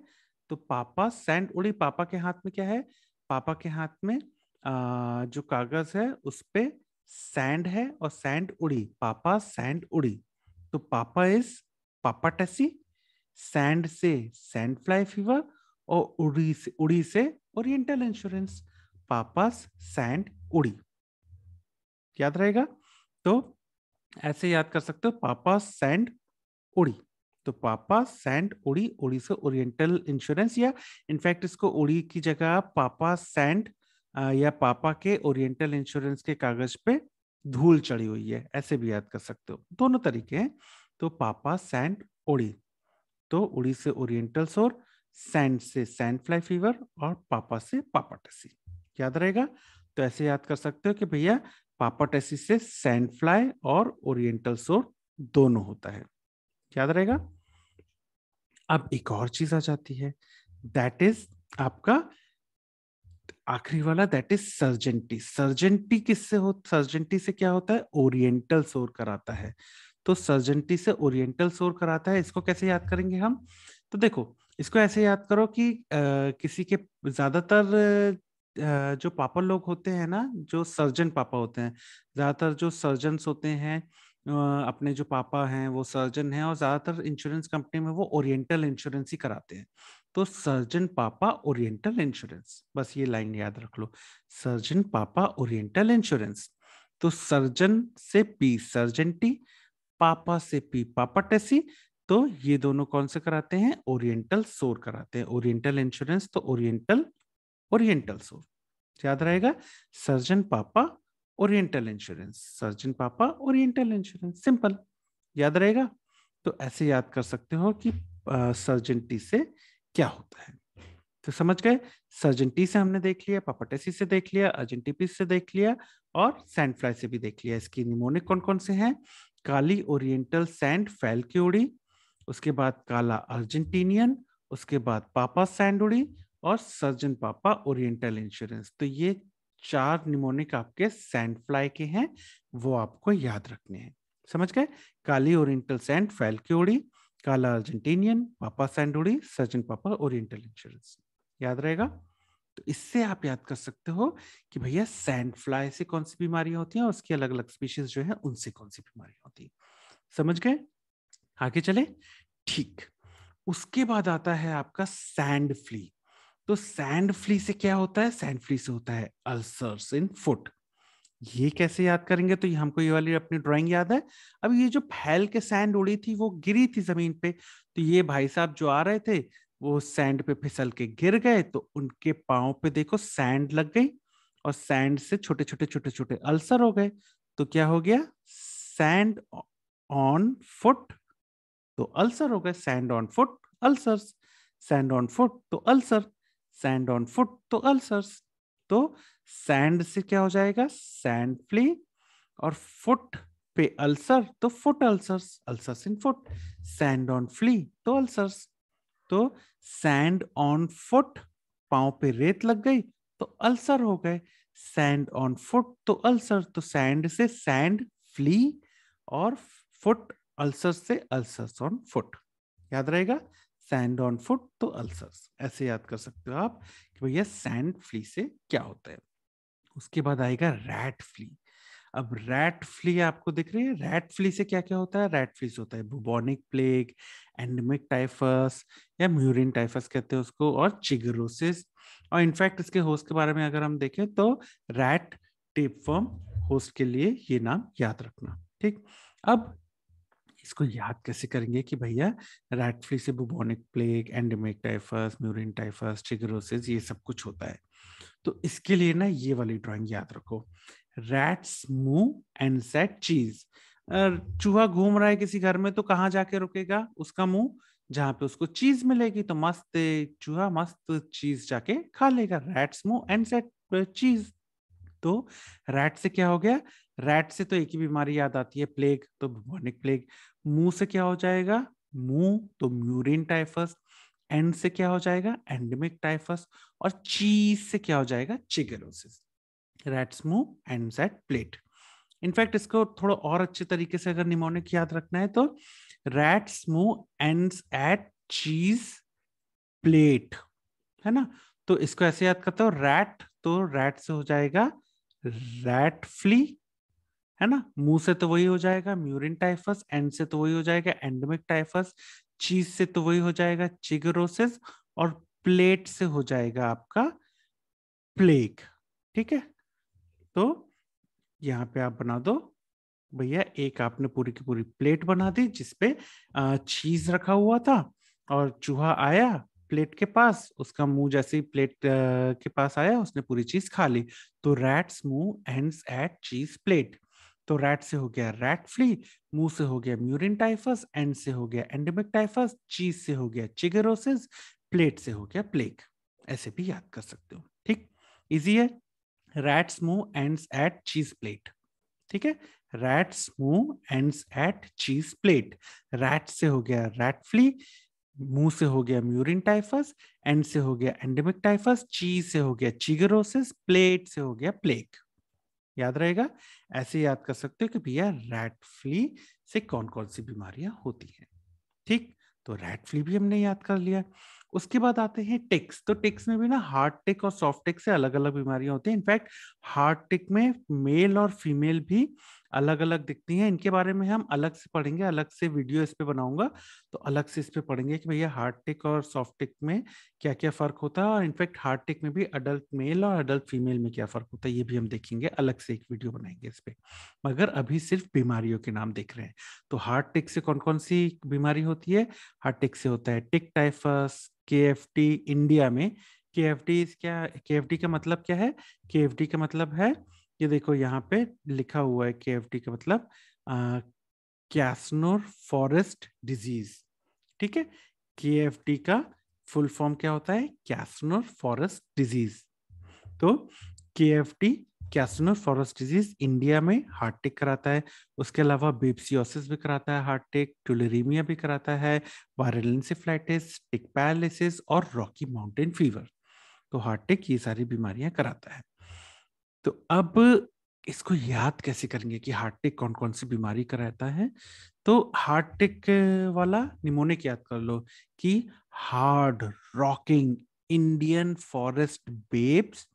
Speaker 1: तो पापा सैंड उड़ी पापा के हाथ में क्या है पापा के हाथ में आ, जो कागज है उस पे सैंड है और सैंड उड़ी पापा सैंड उड़ी तो papa is pappataci sand से सैंड फ्लाई फीवर और उड़ी से उड़ी से ओरिएंटल इंश्योरेंस पापास सैंड उड़ी याद रहेगा तो ऐसे याद कर सकते हो पापा सैंड उड़ी तो पापा सैंड उड़ी उड़ी से ओरिएंटल इंश्योरेंस या इनफैक्ट इसको उड़ी की जगह पापा सैंड या पापा के ओरिएंटल इंश्योरेंस के कागज पे धूल चढ़ी हुई है ऐसे भी याद कर सकते हो दोनों तरीके हैं तो पापा सैंड उड़ी तो उड़ी से ओरिएंटल सोर सैंड से सैंड फ्लाई फीवर और पापा से टेसी याद रहेगा तो ऐसे याद कर सकते हो कि भैया टेसी से सैंड फ्लाई और ओरिएंटल सोर दोनों होता है याद रहेगा अब एक और चीज आ जाती है दैट इज आपका आखिरी वाला दैट इज सर्जेंटी सर्जेंटी किससे हो सर्जेंटी से क्या होता है ओरिएंटल सोर कराता है तो सर्जेंटी से ओरिएंटल सोर कराता है इसको कैसे याद करेंगे हम तो देखो इसको ऐसे याद करो कि आ, किसी के ज्यादातर जो पापा लोग होते हैं ना जो सर्जन पापा होते हैं ज्यादातर जो सर्जन होते हैं अपने जो पापा हैं वो सर्जन हैं और ज़्यादातर इंश्योरेंस कंपनी में वो ओरिएंटल इंश्योरेंस ही कराते हैं तो सर्जन पापा ओरिएंटल इंश्योरेंस बस ये लाइन याद रख लो सर्जन पापा ओरिएंटल इंश्योरेंस तो सर्जन से पी सर्जन टी पापा से पी पापा टेसी तो ये दोनों कौन से कराते हैं ओरिएंटल सोर कराते हैं ओरिएंटल इंश्योरेंस तो ओरिएंटल ओरिएंटल सोर याद रहेगा surgeon papa oriental insurance surgeon papa oriental insurance simple याद रहेगा तो ऐसे याद कर सकते हो कि सर्जन टी से क्या होता है तो समझ गए सर्जन टी से हमने देख लिया पापाटेसी से देख लिया अर्जन टीपी से देख लिया और सैंड फ्लाई से भी देख लिया इसकी निमोनिक कौन कौन से हैं काली ओरिएंटल सैंड फैल की उड़ी उसके बाद काला अर्जेंटीनियन उसके बाद पापा सैंड उड़ी और सर्जन पापा ओरिएंटल इंश्योरेंस तो ये चार निमोनिक आपके सैंडफ्लाई के हैं वो आपको याद रखने हैं समझ गए काली ओरिएंटल सैंड फैल की उड़ी काला अर्जेंटीनियन पापा सैंड उड़ी सर्जन पापा ओरिएंटल इंश्योरेंस याद रहेगा तो इससे आप याद कर सकते हो कि भैया सैंड फ्लाई से कौन सी बीमारियां होती हैं और उसकी अलग अलग स्पीशीज जो है उनसे कौन सी बीमारियां होती है समझ गए आगे चले ठीक उसके बाद आता है आपका सैंड फ्ली तो सैंड फ्ली से क्या होता है सैंड फ्ली से होता है अल्सर्स इन फुट ये कैसे याद करेंगे तो ये हमको ये वाली अपनी ड्राइंग याद है अब ये जो फैल के सैंड उड़ी थी वो गिरी थी जमीन पे तो ये भाई साहब जो आ रहे थे वो सैंड पे फिसल के गिर गए तो उनके पाओ पे देखो सैंड लग गई और सैंड से छोटे छोटे छोटे छोटे अल्सर हो गए तो क्या हो गया सैंड ऑन फुट तो अल्सर हो गए sand on foot ulcer sand on foot तो अल्सर सैंड ऑन फुट तो अल्सर्स तो सैंड से क्या हो जाएगा सैंड फ्ली और फुट पे अल्सर तो foot ulcers ulcers in foot sand on flea तो अल्सर्स तो सैंड ऑन फुट पाओ पे रेत लग गई तो अल्सर हो गए सैंड ऑन फुट तो अल्सर तो सैंड से सैंड फ्ली और फुट अल्सर से अल्सर्स ऑन फुट याद रहेगा सैंड ऑन फुट तो अल्सर्स ऐसे याद कर सकते हो आप कि भैया सैंड फ्ली से क्या होता है उसके बाद आएगा रैट फ्ली अब रैट फ्ली आपको दिख रही है रैट फ्ली से क्या क्या होता है रैट फ्ली से होता है बुबोनिक प्लेग एंडमिक टाइफस या म्यूरिन टाइफस कहते हैं उसको और चिगरोसिस और इनफैक्ट इसके होस्ट के बारे में अगर हम देखें तो रैट टेपवर्म होस्ट के लिए ये नाम याद रखना ठीक अब इसको याद कैसे करेंगे कि भैया रैट फ्लू से bubonic plague endemic typhus murine typhus ट्रिगरोसिस ये सब कुछ होता है तो इसके लिए ना ये वाली ड्राइंग याद रखो रैट्स मुंह एंड सेट चीज चूहा घूम रहा है किसी घर में तो कहाँ जाके रुकेगा उसका मुंह जहां पे उसको चीज मिलेगी तो मस्त चूहा मस्त चीज जाके खा लेगा रैट्स मुंह एंड सेट चीज तो रैट से क्या हो गया रैट से तो एक ही बीमारी याद आती है प्लेग तो बुबोनिक प्लेग मुंह से क्या हो जाएगा मुंह तो म्यूरिन टाइफस एंड से क्या हो जाएगा एंडेमिक टाइफस और चीज से क्या हो जाएगा चिगेलोसिस रैट्स मुंह एंड सेट प्लेट इनफैक्ट इसको थोड़ा और अच्छे तरीके से अगर निमोनिक याद रखना है तो रैट्स मुंह एंड एट चीज प्लेट है ना तो इसको ऐसे याद करते हो रैट तो रैट से हो जाएगा रैट फ्ली है ना मुंह से तो वही हो जाएगा म्यूरिन टाइफस एंड से तो वही हो जाएगा एंडमिक टाइफस चीज से तो वही हो जाएगा चिगरोसिस और प्लेट से हो जाएगा आपका प्लेग ठीक है तो यहाँ पे आप बना दो भैया एक आपने पूरी की पूरी प्लेट बना दी जिसपे चीज रखा हुआ था और चूहा आया प्लेट के पास उसका मुंह जैसे ही प्लेट के पास आया उसने पूरी चीज खा ली तो रैट्स मुंह एंड्स एट चीज प्लेट तो रैट से हो गया रैट फ्ली मुंह से हो गया म्यूरिन टाइफस एंड से हो गया एंडेमिक टाइफस चीज से हो गया चिगरोसिस प्लेट से हो गया प्लेग ऐसे भी याद कर सकते हो ठीक इजी है रैट्स मुंह एंड्स एट चीज प्लेट ठीक है रैट्स मुंह ends at cheese plate rat से हो गया रैट फ्ली मुंह से हो गया म्यूरिन टाइफस एंड से हो गया एंडेमिक टाइफस चीज से हो गया चिगरोसिस प्लेट से हो गया प्लेग याद रहेगा ऐसे याद कर सकते हो कि भैया रैट फ्ली से कौन कौन सी बीमारियां होती हैं ठीक तो रैट फ्ली भी हमने याद कर लिया उसके बाद आते हैं टिक्स तो टिक्स में भी ना हार्ट टिक और सॉफ्ट टिक से अलग अलग बीमारियां होती हैं इनफैक्ट हार्ट टिक में मेल और फीमेल भी अलग अलग दिखती हैं इनके बारे में हम अलग से पढ़ेंगे अलग से वीडियो इस पे बनाऊंगा तो अलग से इस पे पढ़ेंगे कि भैया हार्ट टिक और सॉफ्ट टिक में क्या क्या फर्क होता है और इनफैक्ट हार्ट टिक में भी अडल्ट मेल और अडल्ट फीमेल में क्या फर्क होता है ये भी हम देखेंगे अलग से एक वीडियो बनाएंगे इस पे मगर अभी सिर्फ बीमारियों के नाम देख रहे हैं तो हार्ट टिक से कौन कौन सी बीमारी होती है हार्ट टिक से होता है टिक टाइफस के इंडिया में के क्या के का मतलब क्या है के का मतलब है ये देखो यहाँ पे लिखा हुआ है के का मतलब कैसनोर फॉरेस्ट डिजीज ठीक है के का फुल फॉर्म क्या होता है कैसनोर फॉरेस्ट डिजीज तो के कैसनर फॉरेस्ट डिजीज इंडिया में हार्ट टेक कराता है उसके अलावा बेब्सियोसिस भी कराता है हार्ट टेक टूलरीमिया भी कराता है वायरल इंसेफ्लाइटिस टिक पैरालिसिस और रॉकी माउंटेन फीवर तो हार्ट टेक ये सारी बीमारियां कराता है तो अब इसको याद कैसे करेंगे कि हार्ट टेक कौन कौन सी बीमारी कराता है तो हार्ट टेक वाला निमोनिक याद कर लो कि hard rocking Indian forest babes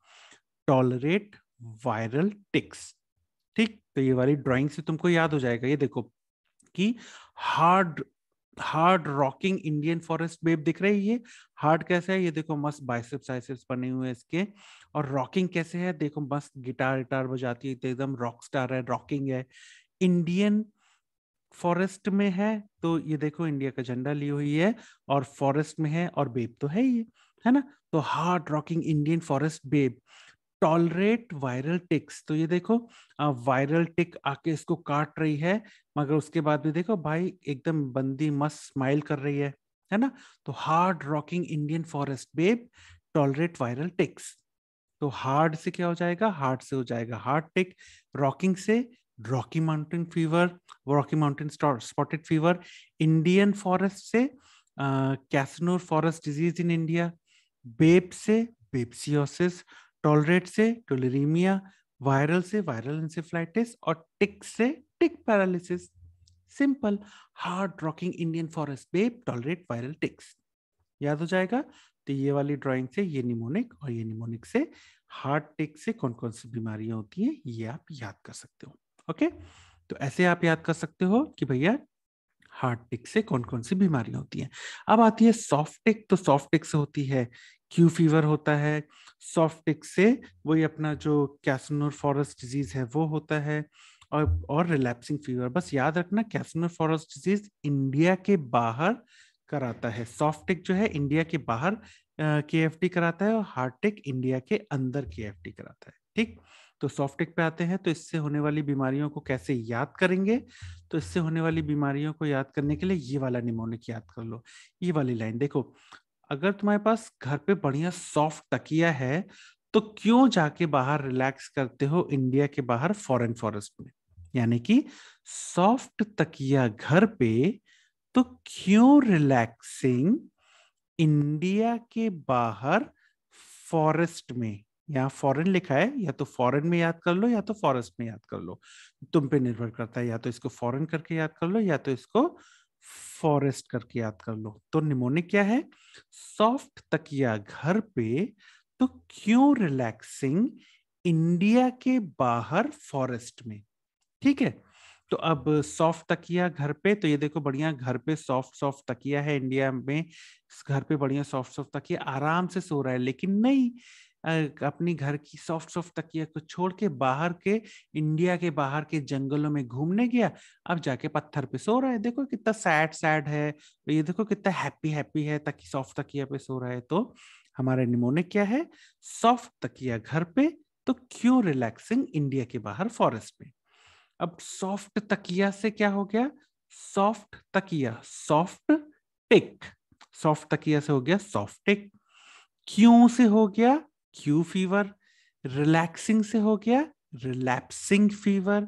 Speaker 1: tolerate viral ticks ठीक तो ये वाली ड्राइंग से तुमको याद हो जाएगा ये देखो कि hard hard rocking Indian forest babe दिख रही है ये हार्ड कैसे है ये देखो मस्त बाइसेप्स आइसेप्स बने हुए हैं इसके और रॉकिंग कैसे है देखो मस्त गिटार विटार बजाती है एकदम रॉक स्टार है रॉकिंग है इंडियन फॉरेस्ट में है तो ये देखो इंडिया का झंडा ली हुई है और फॉरेस्ट में है और बेब तो है ये है ना तो hard rocking Indian forest babe tolerate viral ticks तो ये देखो वायरल टिक आके इसको काट रही है मगर उसके बाद भी देखो भाई एकदम बंदी मस्त स्माइल कर रही है है ना तो hard rocking Indian forest babe tolerate viral ticks तो हार्ड से क्या हो जाएगा हार्ड से हो जाएगा हार्ड टिक रॉकिंग से Rocky Mountain fever Rocky Mountain spotted fever Indian forest से Kyasanur forest disease in India babe से बेबसियोसिस टॉलरेट से टोलरीमिया वायरल से वायरल इंसेफ्लाइटिस और टिक से tick paralysis simple hard rocking Indian forest babe tolerate viral ticks याद हो जाएगा तो ये वाली ड्राइंग से ये निमोनिक और ये निमोनिक से हार्ट टिक से कौन कौन सी बीमारियां होती हैं ये आप याद कर सकते हो ओके तो ऐसे आप याद कर सकते हो कि भैया हार्ट टिक से कौन कौन सी बीमारियां होती हैं अब आती है सॉफ्ट टिक तो सॉफ्ट टिक से होती है क्यू फीवर होता है सॉफ्ट टिक से वही अपना जो कैसनोर फॉरेस्ट डिजीज है वो होता है और और रिलैप्सिंग फीवर बस याद रखना कैसनोर फॉरेस्ट डिजीज इंडिया के बाहर कराता है सॉफ्ट टिक जो है इंडिया के बाहर के एफ टी कराता है और हार्ट टिक इंडिया के अंदर के एफ टी कराता है ठीक तो सॉफ्ट टिक पे आते हैं तो इससे होने वाली बीमारियों को कैसे याद करेंगे तो इससे होने वाली बीमारियों को याद करने के लिए ये वाला निमोनिक याद कर लो ये वाली लाइन देखो अगर तुम्हारे पास घर पे बढ़िया सॉफ्ट तकिया है तो क्यों जाके बाहर रिलैक्स करते हो इंडिया के बाहर फॉरेन फॉरेस्ट में यानी कि सॉफ्ट तकिया घर पे तो क्यों रिलैक्सिंग इंडिया के बाहर फॉरेस्ट में या फॉरेन लिखा है या तो फॉरेन में याद कर लो या तो फॉरेस्ट में याद कर लो तुम पे निर्भर करता है या तो इसको फॉरेन करके याद कर लो या तो इसको फॉरेस्ट करके याद कर लो तो निमोनिक क्या है सॉफ्ट तकिया घर पे तो क्यों रिलैक्सिंग इंडिया के बाहर फॉरेस्ट में ठीक है तो अब सॉफ्ट तकिया घर पे तो ये देखो बढ़िया घर पे सॉफ्ट सॉफ्ट तकिया है इंडिया में घर पे बढ़िया सॉफ्ट सॉफ्ट तकिया आराम से सो रहा है लेकिन नहीं अपनी घर की सॉफ्ट सॉफ्ट तकिया को छोड़ के बाहर के इंडिया के बाहर के जंगलों में घूमने गया अब जाके पत्थर पे सो रहा है देखो कितना सैड सैड है ये देखो कितना हैप्पी हैप्पी है तकी सॉफ्ट तकिया पे सो रहा है तो हमारे निमोने क्या है सॉफ्ट तकिया घर पे तो क्यों रिलैक्सिंग इंडिया के बाहर फॉरेस्ट में अब सॉफ्ट तकिया से क्या हो गया सॉफ्ट तकिया सॉफ्ट टिक सॉफ्ट तकिया से हो गया सॉफ्ट टिक क्यों से हो गया क्यू फीवर रिलैक्सिंग से हो गया रिलैप्सिंग फीवर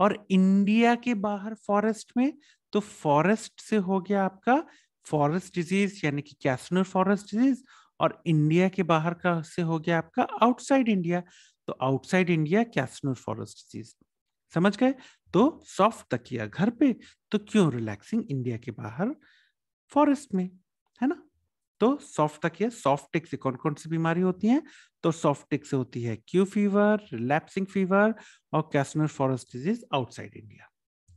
Speaker 1: और इंडिया के बाहर फॉरेस्ट में तो फॉरेस्ट से हो गया आपका फॉरेस्ट डिजीज यानी कि कैसनर फॉरेस्ट डिजीज और इंडिया के बाहर का से हो गया आपका आउटसाइड इंडिया तो outside India Kyasanur forest disease समझ गए तो सॉफ्ट तकिया घर पे तो क्यों रिलैक्सिंग इंडिया के बाहर फॉरेस्ट में है ना तो सॉफ्ट सॉफ्ट टिक से कौन कौन सी बीमारी होती है तो टिक से होती है क्यू फीवर रिलैप्सिंग फीवर और Kyasanur forest disease outside India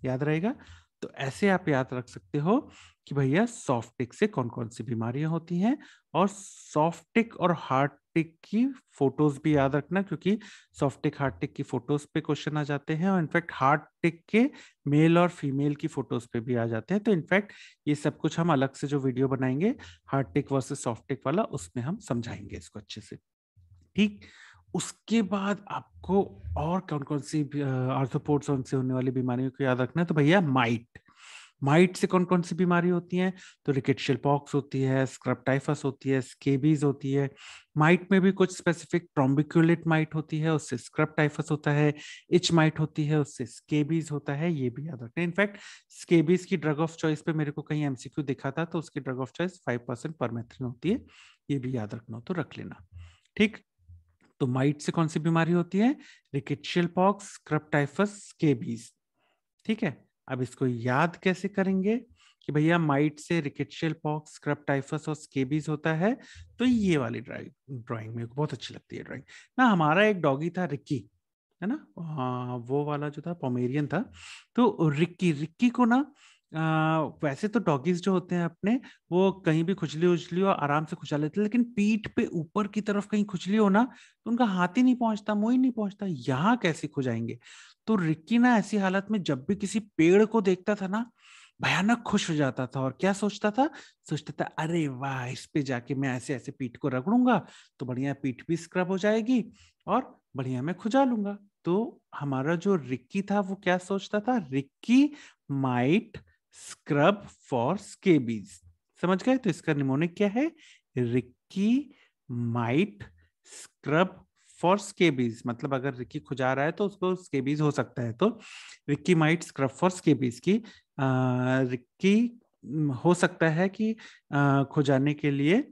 Speaker 1: याद रहेगा तो ऐसे आप याद रख सकते हो कि भैया टिक से कौन कौन सी बीमारियां होती हैं और टिक और हार्ट टिक की फोटोज भी याद रखना क्योंकि सॉफ्ट टिक हार्ड टिक की फोटोज पे क्वेश्चन आ जाते हैं और इनफैक्ट हार्ड टिक के मेल और फीमेल की फोटोज पे भी आ जाते हैं तो इनफैक्ट ये सब कुछ हम अलग से जो वीडियो बनाएंगे hard tick versus soft tick वाला उसमें हम समझाएंगे इसको अच्छे से ठीक उसके बाद आपको और कौन कौन सी आर्थोपोर्ट्स से होने वाली बीमारियों को याद रखना है तो भैया माइट माइट से कौन कौन सी बीमारी होती हैं तो रिकेटशियल पॉक्स होती है स्क्रब टाइफस होती है स्केबीज होती है माइट में भी कुछ स्पेसिफिक ट्रॉम्बिक्यूलेट माइट होती है उससे स्क्रब टाइफस होता है इच माइट होती है उससे स्केबीज होता है ये भी याद रखना इनफैक्ट स्केबीज की ड्रग ऑफ चॉइस पे मेरे को कहीं एमसीक्यू दिखा था तो उसकी drug of choice five percent permethrin होती है ये भी याद रखना हो तो रख लेना ठीक तो माइट से कौन सी बीमारी होती है rickettsial pox scrub typhus scabies ठीक है अब इसको याद कैसे करेंगे कि भैया माइट से रिकेटशियल पॉक्स क्रप टाइफस और स्केबीज होता है तो ये वाली ड्राइंग मेरे को बहुत अच्छी लगती है ड्राइंग ना हमारा एक डॉगी था रिक्की है ना आ, वो वाला जो था पोमेरियन था तो रिक्की रिक्की को ना आ, वैसे तो डॉगीज जो होते हैं अपने वो कहीं भी खुजली उछली हो आराम से खुचा लेते लेकिन पीठ पे ऊपर की तरफ कहीं खुजली हो ना तो उनका हाथ ही नहीं पहुंचता मुंह ही नहीं पहुंचता यहाँ कैसे खुजाएंगे तो रिक्की ना ऐसी हालत में जब भी किसी पेड़ को देखता था ना भयानक खुश हो जाता था और क्या सोचता था सोचता था अरे वाह इस पे जाके मैं ऐसे ऐसे पीठ को रगड़ूंगा तो बढ़िया पीठ भी स्क्रब हो जाएगी और बढ़िया मैं खुजा लूंगा तो हमारा जो रिक्की था वो क्या सोचता था Ricky mite scrub for scabies समझ गए तो इसका निमोनिक क्या है Ricky mite scrub for scabies मतलब अगर रिक्की खुजा रहा है तो उसको स्केबीज हो सकता है तो Ricky mite scrub for scabies की रिक्की हो सकता है कि खुजाने के लिए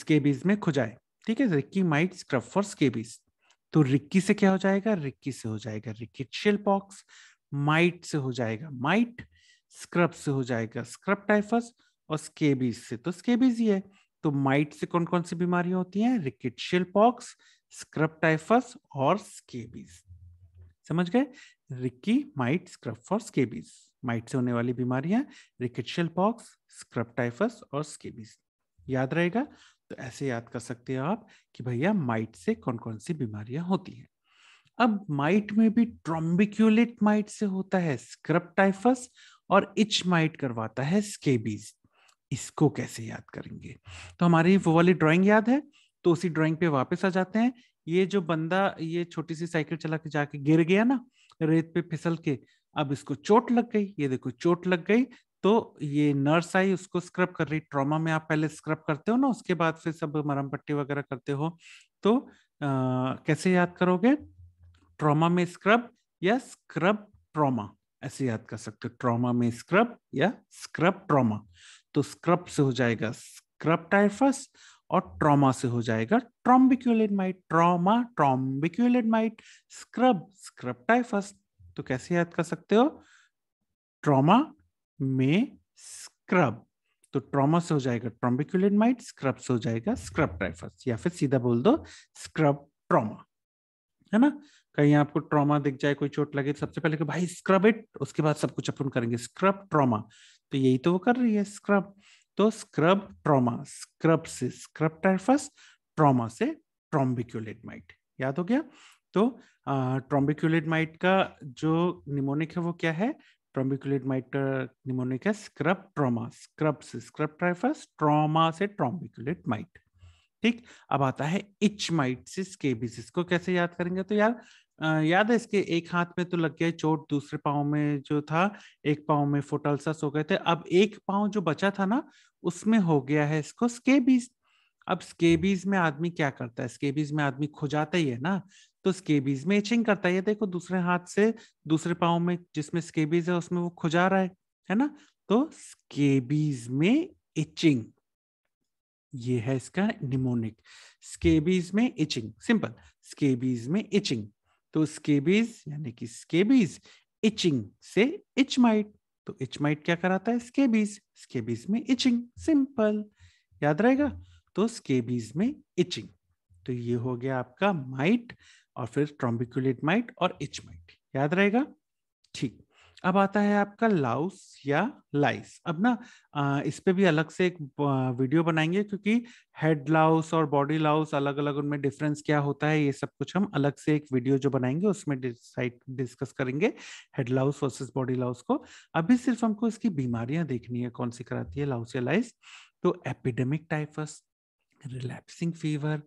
Speaker 1: स्केबीज में खुजाए ठीक है Ricky mite scrub for scabies तो रिक्की से क्या हो जाएगा रिक्की से हो जाएगा Ricky chill pox might say हो जाएगा माइट स्क्रब से हो जाएगा स्क्रब टाइफस और स्केबीज से तो स्केबीज ही है तो माइट से कौन कौन सी बीमारियां होती हैं रिकेटशियल पॉक्स स्क्रब टाइफस और स्केबीज समझ गए Ricky mite scrub for scabies mite से होने वाली बीमारियां रिकेटशियल पॉक्स स्क्रब टाइफस और स्केबीज याद रहेगा तो ऐसे याद कर सकते हो आप कि भैया माइट से कौन कौन सी बीमारियां होती हैं अब माइट में भी ट्रॉम्बिक्यूलेट माइट से होता है स्क्रब टाइफस और इच माइट करवाता है स्केबीज इसको कैसे याद करेंगे तो हमारी वो वाली ड्राइंग याद है तो उसी ड्राइंग पे वापस आ जाते हैं ये जो बंदा ये छोटी सी साइकिल चला के जाके गिर गया ना रेत पे फिसल के अब इसको चोट लग गई ये देखो चोट लग गई तो ये नर्स आई उसको स्क्रब कर रही ट्रॉमा में आप पहले स्क्रब करते हो ना उसके बाद फिर सब मरम पट्टी वगैरह करते हो तो आ, कैसे याद करोगे ट्रॉमा में स्क्रब या स्क्रब ट्रॉमा ऐसे याद कर सकते हो ट्रॉमा में स्क्रब या स्क्रब ट्रॉमा तो स्क्रब से हो जाएगा स्क्रब टाइफस और ट्रॉमा से हो जाएगा trombiculid mite trauma trombiculid mite scrub scrub typhus तो कैसे याद कर सकते हो ट्रॉमा में स्क्रब तो ट्रॉमा से हो जाएगा ट्रॉम्बिक्यूलेट माइट स्क्रब से हो जाएगा स्क्रब टाइफस या फिर सीधा बोल दो स्क्रब ट्रॉमा है ना कहीं आपको ट्रॉमा दिख जाए कोई चोट लगे तो सबसे पहले कि भाई स्क्रब इट उसके बाद सब कुछ अपन करेंगे स्क्रब ट्रॉमा तो यही तो वो कर रही है स्क्रब तो स्क्रब ट्रोमा स्क्रब से स्क्रब टाइफस ट्रोमा से ट्रॉम्बिक्यूलेट माइट याद हो गया तो ट्रॉम्बिक्यूलेट माइट का जो निमोनिक है वो क्या है ट्रॉम्बिक्यूलेट माइट का निमोनिक है स्क्रब ट्रोमा स्क्रब से स्क्रब टाइफस ट्रोमा से ट्रॉम्बिक्यूलेट माइट ठीक अब आता है इच माइट से स्केबिस इसको कैसे याद करेंगे तो यार याद है इसके एक हाथ में तो लग गया चोट दूसरे पाओ में जो था एक पाओ में फोटल्सस हो गए थे अब एक पाँव जो बचा था ना उसमें हो गया है इसको स्केबीज अब स्केबीज में आदमी क्या करता है स्केबीज में आदमी खुजाता ही है ना तो स्केबीज में इचिंग करता है देखो दूसरे हाथ से दूसरे पाओ में जिसमें स्केबीज है उसमें वो खुजा रहा है है ना तो स्केबीज में इचिंग ये है इसका निमोनिक स्केबीज में इचिंग सिंपल स्केबीज में इचिंग तो स्केबीज यानी कि स्केबीज इचिंग से इच माइट तो इच माइट क्या कराता है स्केबीज स्केबीज में इचिंग सिंपल याद रहेगा तो स्केबीज में इचिंग तो ये हो गया आपका माइट और फिर ट्रॉम्बिकुलेट माइट और इच माइट याद रहेगा ठीक अब आता है आपका लाउस या लाइस अब ना इस पे भी अलग से एक वीडियो बनाएंगे क्योंकि हेड लाउस और बॉडी लाउस अलग अलग उनमें डिफरेंस क्या होता है ये सब कुछ हम अलग से एक वीडियो जो बनाएंगे उसमें डिसाइड डिस्कस करेंगे head louse versus body louse को अभी सिर्फ हमको इसकी बीमारियां देखनी है कौन सी कराती है लाउस या लाइस तो epidemic typhus relapsing fever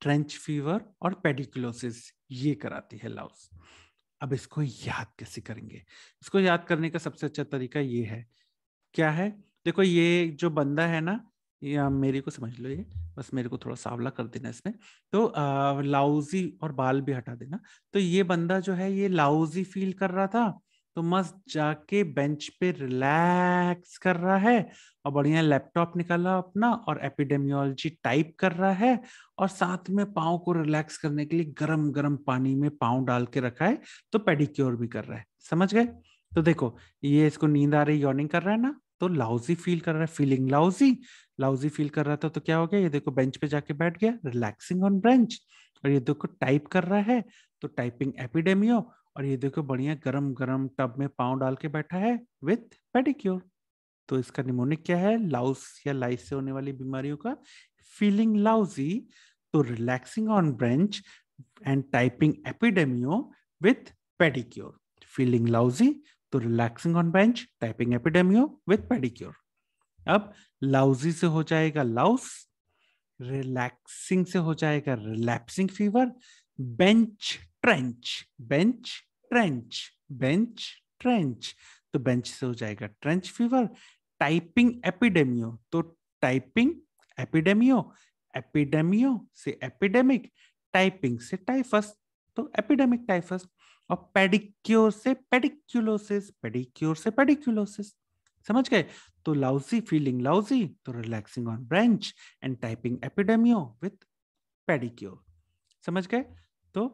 Speaker 1: trench fever और पेडिकुलोसिस ये कराती है लाउस अब इसको याद कैसे करेंगे इसको याद करने का सबसे अच्छा तरीका ये है क्या है देखो ये जो बंदा है ना या मेरे को समझ लो ये बस मेरे को थोड़ा सावला कर देना इसमें तो लाउजी और बाल भी हटा देना तो ये बंदा जो है ये लाउजी फील कर रहा था तो मस्त जाके बेंच पे रिलैक्स कर रहा है और बढ़िया लैपटॉप निकाला अपना और एपिडेमियोलॉजी टाइप कर रहा है और साथ में पाओ को रिलैक्स करने के लिए गरम गरम पानी में पाओ डाल के रखा है तो पेडिक्योर भी कर रहा है समझ गए तो देखो ये इसको नींद आ रही यॉर्निंग कर रहा है ना तो लाउजी फील कर रहा है फीलिंग लाउजी लाउजी फील कर रहा था तो क्या हो गया ये देखो बेंच पे जाके बैठ गया रिलैक्सिंग ऑन बेंच और ये देखो टाइप कर रहा है तो टाइपिंग एपिडेमियो और ये देखो बढ़िया गरम गरम टब में पाँव डाल के बैठा है विथ पेडिक्योर तो इसका निमोनिक क्या है लाउस या लाइस से होने वाली बीमारियों का फीलिंग लाउजी तो relaxing on bench and typing epidemio with pedicure feeling lousy तो relaxing on bench typing epidemio with pedicure अब लाउजी से हो जाएगा लाउस रिलैक्सिंग से हो जाएगा relapsing fever bench trench bench trench bench trench तो बेंच से हो जाएगा ट्रेंच फीवर टाइपिंग एपिडेमियो तो टाइपिंग एपिडेमियो एपिडेमियो से एपिडेमिक टाइपिंग से टाइफस तो एपिडेमिक टाइफस और पेडिक्योर से पेडिक्यूलोसिस पेडिक्योर से पेडिक्यूलोसिस समझ गए तो लाउजी फीलिंग लाउजी तो relaxing on bench and typing epidemio with pedicure समझ गए तो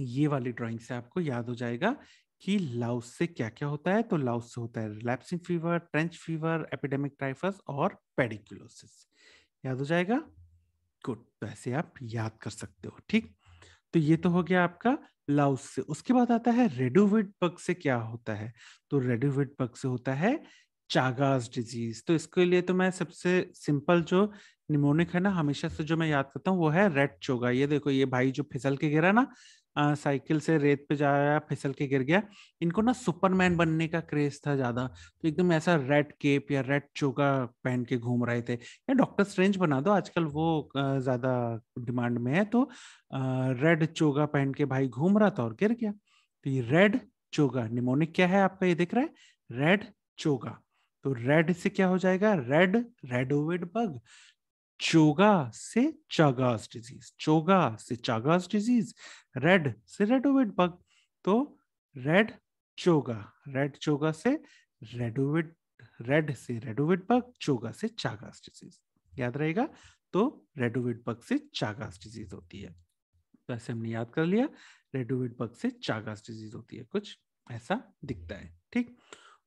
Speaker 1: ये वाली ड्राइंग से आपको याद हो जाएगा कि लाउस से क्या क्या होता है तो लाउस से होता है relapsing fever trench fever epidemic typhus और पेडिकुलोसिस याद हो जाएगा गुड तो ऐसे आप याद कर सकते हो ठीक तो ये तो हो गया आपका लाउस से उसके बाद आता है रेडोविड बग से क्या होता है तो रेडोविड बग से होता है चागास डिजीज तो इसके लिए तो मैं सबसे सिंपल जो निमोनिक है ना हमेशा से जो मैं याद करता हूँ वो है रेड चोगा ये देखो ये भाई जो फिसल के गिरा ना साइकिल से रेत पे जाया फिसल के गिर गया इनको ना सुपरमैन बनने का क्रेज था ज्यादा तो एकदम ऐसा रेड केप या रेड चोगा पहन के घूम रहे थे या डॉक्टर स्ट्रेंज बना दो आजकल वो ज्यादा डिमांड में है तो रेड चोगा पहन के भाई घूम रहा था और गिर गया तो ये रेड चोगा निमोनिक क्या है आपका ये दिख रहा है रेड चोगा तो रेड से क्या हो जाएगा रेड रेडोविड बग चोगा से चागास डिजीज चोगा से चागास डिजीज रेड से रेडोविड बग तो रेड चोगा रेड चोगा से रेडोविड रेड से रेडोविड बग चोगा से चागास डिजीज याद रहेगा तो रेडोविड बग से चागास डिजीज होती है वैसे तो हमने याद कर लिया रेडोविड बग से चागास डिजीज होती है कुछ ऐसा दिखता है ठीक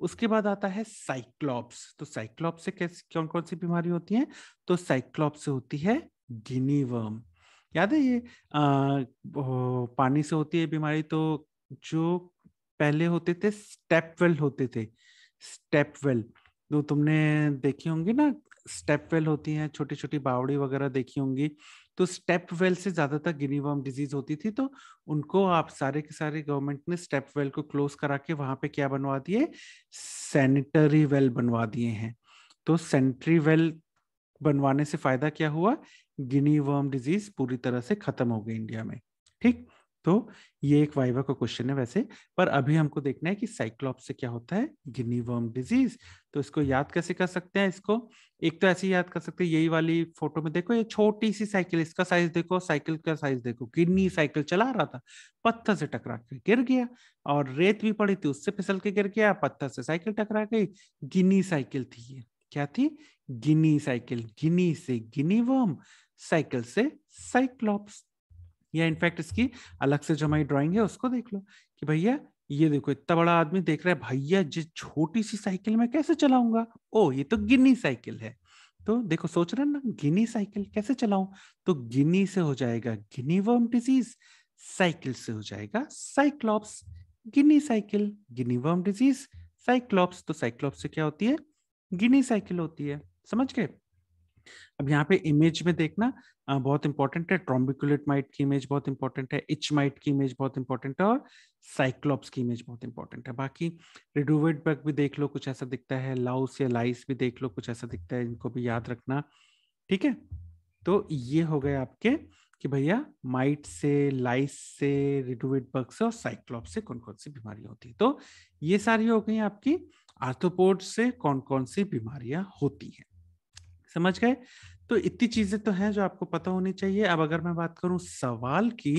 Speaker 1: उसके बाद आता है साइक्लॉप्स तो साइक्लॉप से कैसे कौन कौन सी बीमारी होती है तो साइक्लॉप से होती है गिनी वर्म याद है ये आ, पानी से होती है बीमारी तो जो पहले होते थे स्टेपवेल होते थे स्टेपवेल तो तुमने देखी होंगी ना स्टेपवेल होती हैं छोटी छोटी बावड़ी वगैरह देखी होंगी तो स्टेप वेल से ज्यादातर गिनी वर्म डिजीज होती थी तो उनको आप सारे के सारे गवर्नमेंट ने स्टेप वेल को क्लोज करा के वहां पे क्या बनवा दिए सैनिटरी वेल बनवा दिए हैं तो सेंट्री वेल बनवाने से फायदा क्या हुआ गिनी वर्म डिजीज पूरी तरह से खत्म हो गई इंडिया में ठीक तो ये एक वाइवा का क्वेश्चन है वैसे पर अभी हमको देखना है कि साइक्लॉप से क्या होता है गिनी वर्म डिजीज तो इसको याद कैसे कर सकते हैं इसको एक तो ऐसे याद कर सकते हैं यही वाली फोटो में देखो ये छोटी सी साइकिल इसका साइज देखो साइकिल का साइज देखो गिन्नी साइकिल चला रहा था पत्थर से टकरा के गिर गया और रेत भी पड़ी थी उससे फिसल के गिर गया पत्थर से साइकिल टकरा गई गिनी साइकिल थी ये क्या थी गिनी साइकिल गिनी से गिनी वर्म साइकिल से साइक्लॉप्स या इनफैक्ट इसकी अलग से जो हमारी ड्राइंग है उसको देख लो कि भैया ये देखो इतना बड़ा आदमी देख रहा है भैया जिस छोटी सी साइकिल में कैसे चलाऊंगा ओ ये तो गिनी साइकिल है तो देखो सोच रहे ना गिनी साइकिल कैसे चलाऊं तो गिनी से हो जाएगा गिनी वर्म डिजीज साइकिल से हो जाएगा cyclops guinea cycle guinea worm disease cyclops तो साइक्लॉप्स से क्या होती है गिनी साइकिल होती है समझ गए अब यहाँ पे इमेज में देखना बहुत इंपॉर्टेंट है ट्रॉम्बिकुलेट माइट की इमेज बहुत इंपॉर्टेंट है इच माइट की इमेज बहुत इंपॉर्टेंट है और साइक्लॉप्स की इमेज बहुत इंपॉर्टेंट है बाकी रिडोवेड बग भी देख लो कुछ ऐसा दिखता है लाउस या लाइस भी देख लो कुछ ऐसा दिखता है इनको भी याद रखना ठीक है तो ये हो गए आपके कि भैया माइट से लाइस से रिडोवेड बग से और साइक्लॉप से कौन कौन सी बीमारियां होती है तो ये सारी हो गई आपकी आर्थोपोड से कौन कौन सी बीमारियां होती हैं समझ गए तो इतनी चीजें तो हैं जो आपको पता होनी चाहिए अब अगर मैं बात करूं सवाल की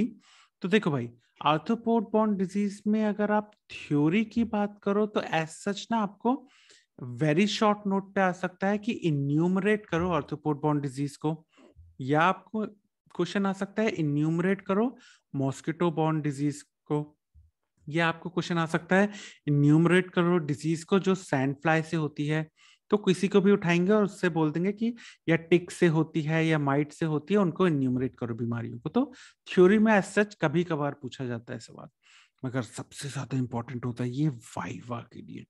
Speaker 1: तो देखो भाई आर्थोपोर्ट बॉन्ड डिजीज में अगर आप थ्योरी की बात करो तो एज सच ना आपको वेरी शॉर्ट नोट पे आ सकता है कि इन्यूमरेट करो आर्थोपोर्ट बॉन्ड डिजीज को या आपको क्वेश्चन आ सकता है इन्यूमरेट करो मॉस्किटो बॉन्ड डिजीज को या आपको क्वेश्चन आ सकता है इन्यूमरेट करो डिजीज को जो सैंड फ्लाई से होती है तो किसी को भी उठाएंगे और उससे बोल देंगे कि या टिक से होती है या माइट से होती है उनको इन्यूमरेट करो बीमारियों को तो थ्योरी में एज सच कभी कभार पूछा जाता है सवाल मगर सबसे ज्यादा इंपॉर्टेंट होता है ये वाइवा के लिए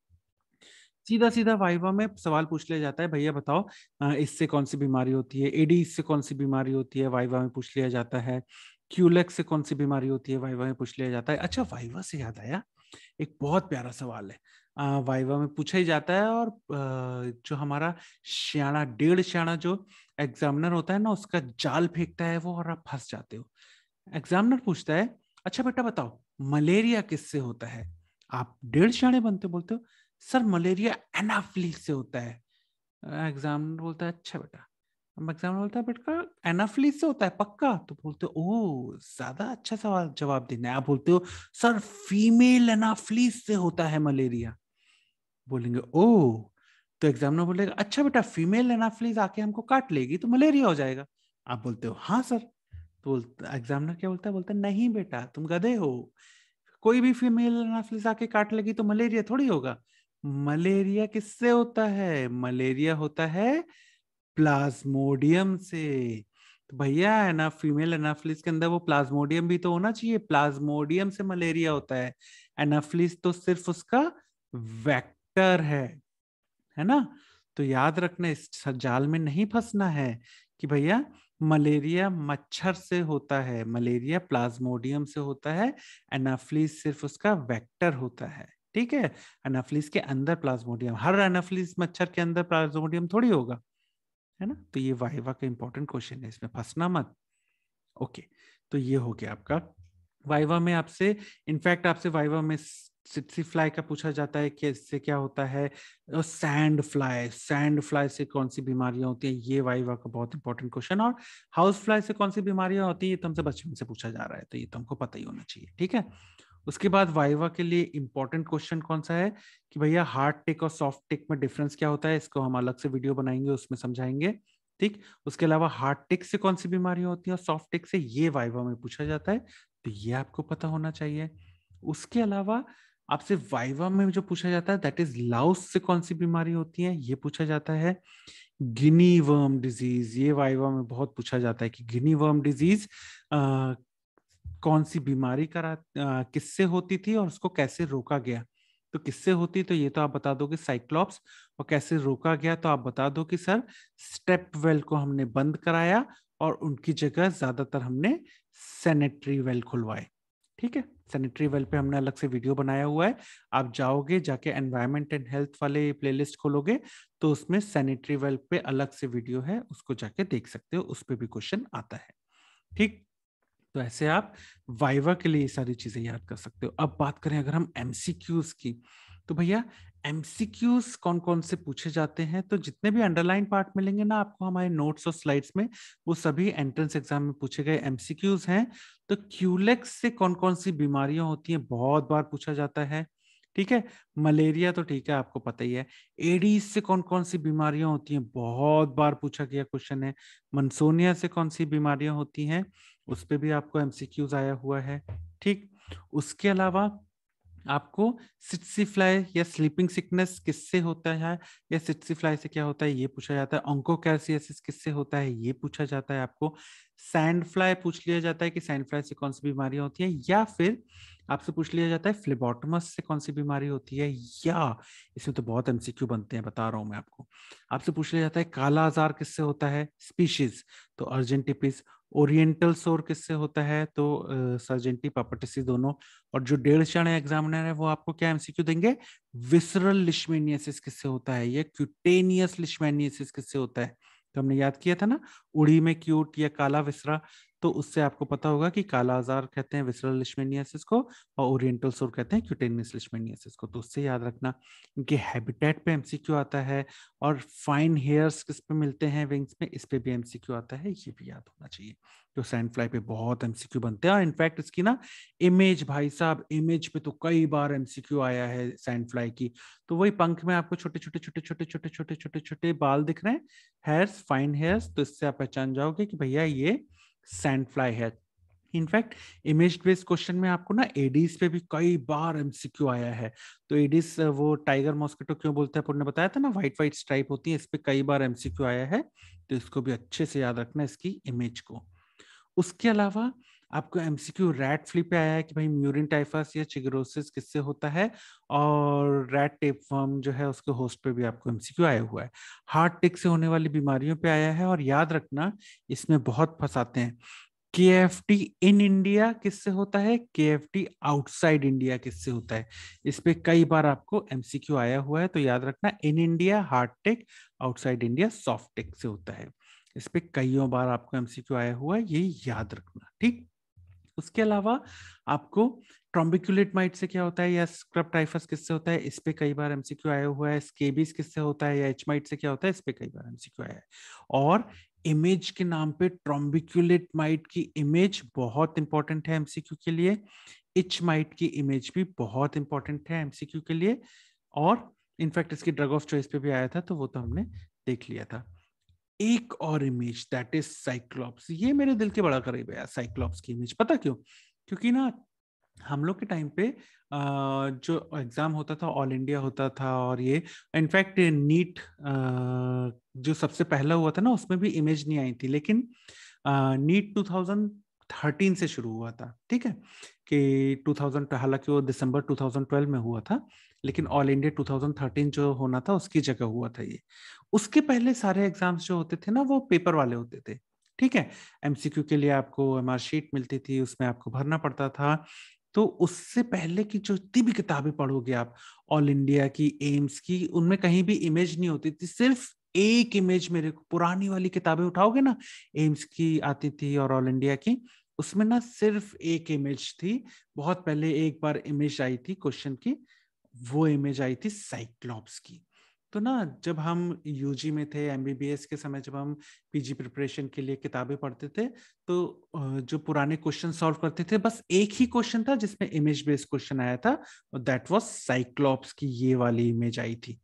Speaker 1: सीधा सीधा वाइवा में सवाल पूछ लिया जाता है भैया बताओ इससे कौन सी बीमारी होती है एडीज से कौन सी बीमारी होती है वाइवा में पूछ लिया जाता है क्यूलेक्स e से कौन सी बीमारी होती है वाइवा में पूछ लिया जाता है अच्छा वाइवा से याद आया एक बहुत प्यारा सवाल है वाइवा में पूछा ही जाता है और जो हमारा श्याणा डेढ़ श्याणा जो एग्जामिनर होता है ना उसका जाल फेंकता है वो और आप फंस जाते हो एग्जामिनर पूछता है अच्छा बेटा बताओ मलेरिया किससे होता है आप डेढ़ श्याणे बनते बोलते हो सर मलेरिया एनाफ्लीक से होता है एग्जामिनर बोलता है अच्छा बेटा एग्जामिनर बोलता है बेटा एनाफ्लीक से होता है पक्का तो बोलते हो ओह ज्यादा अच्छा सवाल जवाब देना है आप बोलते हो सर फीमेल एनाफ्लीस से होता है मलेरिया बोलेंगे ओ तो एग्जामिनर बोलेगा अच्छा बेटा फीमेल एनाफ्लीज आके हमको काट लेगी तो मलेरिया हो जाएगा आप बोलते हो हाँ सर तो बोलता एग्जामिनर क्या बोलता है बोलता है नहीं बेटा तुम गधे हो कोई भी फीमेल एनाफ्लीज आके काट लेगी तो मलेरिया थोड़ी होगा मलेरिया किससे होता है मलेरिया होता है प्लाज्मोडियम से तो भैया है ना फीमेल एनाफ्लिस के अंदर वो प्लाज्मोडियम भी तो होना चाहिए प्लाज्मोडियम से मलेरिया होता है एनाफ्लिस तो सिर्फ उसका वैक्टर सेक्टर है है ना तो याद रखना इस जाल में नहीं फंसना है कि भैया मलेरिया मच्छर से होता है मलेरिया प्लाज्मोडियम से होता है एनाफ्लिस सिर्फ उसका वेक्टर होता है ठीक है एनाफ्लिस के अंदर प्लाज्मोडियम हर एनाफ्लिस मच्छर के अंदर प्लाज्मोडियम थोड़ी होगा है ना तो ये वाइवा का इंपॉर्टेंट क्वेश्चन है इसमें फंसना मत ओके तो ये हो गया आपका वाइवा में आपसे इनफैक्ट आपसे वाइवा में सिप्सी फ्लाई का पूछा जाता है कि इससे क्या होता है सैंड फ्लाई सैंड फ्लाई से कौन सी बीमारियां होती हैं ये वाइवा का बहुत इंपॉर्टेंट क्वेश्चन और हाउस फ्लाई से कौन सी बीमारियां होती है ये तो हमसे बचपन से पूछा जा रहा है तो ये तो हमको पता ही होना चाहिए ठीक है उसके बाद वाइवा के लिए इंपॉर्टेंट क्वेश्चन कौन सा है कि भैया हार्ड टेक और सॉफ्ट टेक में डिफरेंस क्या होता है इसको हम अलग से वीडियो बनाएंगे उसमें समझाएंगे ठीक उसके अलावा हार्ड टेक से कौन सी बीमारियां होती है और सॉफ्ट टेक से ये वाइवा में पूछा जाता है तो ये आपको पता होना चाहिए उसके अलावा आपसे वाइवा में जो पूछा जाता है दैट इज लाउस से कौन सी बीमारी होती है ये पूछा जाता है गिनी वर्म डिजीज ये वाइवा में बहुत पूछा जाता है कि गिनी वर्म डिजीज कौन सी बीमारी करा किससे होती थी और उसको कैसे रोका गया तो किससे होती तो ये तो आप बता कि साइक्लॉप्स और कैसे रोका गया तो आप बता दो कि सर स्टेप वेल को हमने बंद कराया और उनकी जगह ज्यादातर हमने सैनिटरी वेल खुलवाए ठीक है सैनिटरी वेल पे हमने अलग से वीडियो बनाया हुआ है आप जाओगे जाके एनवायरमेंट एंड हेल्थ वाले प्लेलिस्ट खोलोगे तो उसमें सैनिटरी वेल पे अलग से वीडियो है उसको जाके देख सकते हो उस पर भी क्वेश्चन आता है ठीक तो ऐसे आप वाइवा के लिए सारी चीजें याद कर सकते हो अब बात करें अगर हम एमसीक्यूज की तो भैया एमसीक्यूज कौन कौन से पूछे जाते हैं तो जितने भी अंडरलाइन पार्ट मिलेंगे ना आपको हमारे नोट्स और स्लाइड्स में वो सभी एंट्रेंस एग्जाम में पूछे गए एमसीक्यूज हैं तो क्यूलेक्स e से कौन कौन सी बीमारियां होती हैं बहुत बार पूछा जाता है ठीक है मलेरिया तो ठीक है आपको पता ही है एडीज e से कौन कौन सी बीमारियां होती हैं बहुत बार पूछा गया क्वेश्चन है मनसोनिया से कौन सी बीमारियां होती हैं उस पर भी आपको एमसीक्यूज आया हुआ है ठीक उसके अलावा आपको फ्लाई या स्लीपिंग सिकनेस किससे होता है या फ्लाई से क्या होता है ये पूछा जाता है ऑंकोकैल्सियस किससे होता है ये पूछा जाता है आपको सैंड फ्लाई पूछ लिया जाता है कि सैंड फ्लाई से कौन सी बीमारी होती है या फिर आपसे पूछ लिया जाता है फ्लिबोटमस से कौन सी बीमारी होती है या इसमें तो बहुत एमसीक्यू बनते हैं बता रहा हूं मैं आपको आपसे पूछ लिया जाता है काला आजार किससे होता है स्पीशीज तो अर्जेंटिपिस ओरिएंटल सोर किससे होता है तो सर्जेंटी पापटिसी दोनों और जो डेढ़ क्षण एग्जामिनर है वो आपको क्या एमसीक्यू देंगे विसरल लिश्मेनियसिस किससे होता है या क्यूटेनियस लिश्मेनियसिस किससे होता है तो हमने याद किया था ना उड़ी में क्यूट या काला विसरा तो उससे आपको पता होगा कि काला आजार कहते हैं विसरल लिश्मेनियासिस को और ओरिएंटल सोर कहते हैं क्यूटेनियस लिश्मेनियासिस को तो उससे याद रखना इनके हैबिटेट पे एमसीक्यू आता है और फाइन हेयर्स किस पे मिलते हैं विंग्स में इस पे भी एमसीक्यू आता है ये भी याद होना चाहिए तो सैंड फ्लाई पे बहुत एमसीक्यू बनते हैं और इनफैक्ट इसकी ना इमेज भाई साहब इमेज पे तो कई बार एमसीक्यू आया है सैंड फ्लाई की तो वही पंख में आपको छोटे छोटे छोटे छोटे छोटे छोटे छोटे छोटे बाल दिख रहे हैं हेयर्स फाइन हेयर्स तो इससे आप पहचान जाओगे कि भैया ये फ्लाई है इनफैक्ट इमेज बेस्ड क्वेश्चन में आपको ना एडीज पे भी कई बार एमसीक्यू आया है तो एडीज वो टाइगर मॉस्किटो क्यों बोलते हैं ने बताया था ना व्हाइट व्हाइट स्ट्राइप होती है इस पर कई बार एमसीक्यू आया है तो इसको भी अच्छे से याद रखना इसकी इमेज को उसके अलावा आपको एमसीक्यू रैट फ्लिप पे आया है कि भाई म्यूरिन टाइफस या चिगरोसिस किससे होता है और रैट टेप फॉर्म जो है उसके होस्ट पे भी आपको एमसीक्यू आया हुआ है हार्ट टिक से होने वाली बीमारियों पे आया है और याद रखना इसमें बहुत फंसाते हैं के एफ टी इन इंडिया किससे होता है के एफ टी आउटसाइड इंडिया किससे होता है इस पर कई बार आपको एमसीक्यू आया हुआ है तो याद रखना in India hard tech outside India soft tech से होता है इस पर कईयों बार आपको एमसीक्यू आया हुआ है ये याद रखना ठीक उसके अलावा आपको ट्रॉम्बिकुलेट माइट से क्या होता है या स्क्रब टाइफस किससे होता है इस पे कई बार एमसीक्यू आया हुआ है स्केबीज किससे होता है या एच माइट से क्या होता है इस पे कई बार एमसीक्यू आया है और इमेज के नाम पे ट्रॉम्बिकुलेट माइट की इमेज बहुत इंपॉर्टेंट है एमसीक्यू के लिए इच माइट की इमेज भी बहुत इंपॉर्टेंट है एमसीक्यू के लिए और इनफैक्ट इसकी ड्रग ऑफ चॉइस पे भी आया था तो वो तो हमने देख लिया था एक और इमेज दैट इज साइक्लॉप्स ये मेरे दिल के बड़ा करीब है साइक्लॉप्स की इमेज पता क्यों क्योंकि ना हम लोग के टाइम पे जो एग्ज़ाम होता था ऑल इंडिया होता था और ये इनफैक्ट नीट जो सबसे पहला हुआ था ना उसमें भी इमेज नहीं आई थी लेकिन नीट 2013 से शुरू हुआ था ठीक है कि 2000 हालांकि वो दिसंबर 2012 में हुआ था लेकिन ऑल इंडिया 2013 जो होना था उसकी जगह हुआ था ये उसके पहले सारे एग्जाम्स जो होते थे ना वो पेपर वाले होते थे ठीक है एमसीक्यू के लिए आपको एम शीट मिलती थी उसमें आपको भरना पड़ता था तो उससे पहले की जो भी किताबें पढ़ोगे आप ऑल इंडिया की एम्स की उनमें कहीं भी इमेज नहीं होती थी सिर्फ एक इमेज मेरे को पुरानी वाली किताबें उठाओगे ना एम्स की आती थी और ऑल इंडिया की उसमें ना सिर्फ एक इमेज थी बहुत पहले एक बार इमेज आई थी क्वेश्चन की वो इमेज आई थी साइक्लॉप्स की तो ना जब हम यूजी में थे एमबीबीएस के समय जब हम पीजी प्रिपरेशन के लिए किताबें पढ़ते थे तो जो पुराने क्वेश्चन सॉल्व करते थे बस एक ही क्वेश्चन था जिसमें इमेज बेस्ड क्वेश्चन आया था और दैट वाज साइक्लोप्स की ये वाली इमेज आई थी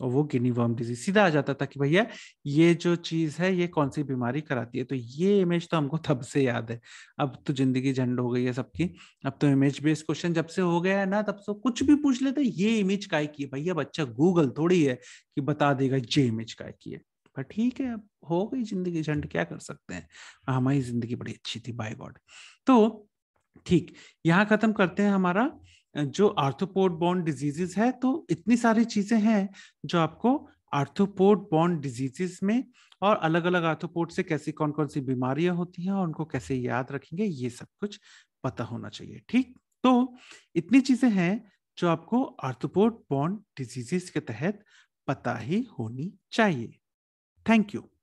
Speaker 1: और वो किडनी वर्म डिजीज सीधा आ जाता था कि भैया ये जो चीज है ये कौन सी बीमारी कराती है तो ये इमेज तो हमको तब से याद है अब तो जिंदगी झंड हो गई है सबकी अब तो इमेज बेस्ड क्वेश्चन जब से हो गया है ना तब से कुछ भी पूछ लेते ये इमेज काय की है भैया बच्चा गूगल थोड़ी है कि बता देगा ये इमेज काय की है पर ठीक है अब हो गई जिंदगी झंड क्या कर सकते हैं हमारी जिंदगी बड़ी अच्छी थी बाय गॉड तो ठीक यहाँ खत्म करते हैं हमारा जो आर्थोपोर्ट बॉन्ड डिजीजेस है तो इतनी सारी चीजें हैं जो आपको आर्थोपोर्ट बॉन्ड डिजीजेस में और अलग अलग आर्थोपोर्ट से कैसी कौन कौन सी बीमारियां होती हैं और उनको कैसे याद रखेंगे ये सब कुछ पता होना चाहिए ठीक तो इतनी चीजें हैं जो आपको आर्थोपोर्ट बॉन्ड डिजीजेस के तहत पता ही होनी चाहिए थैंक यू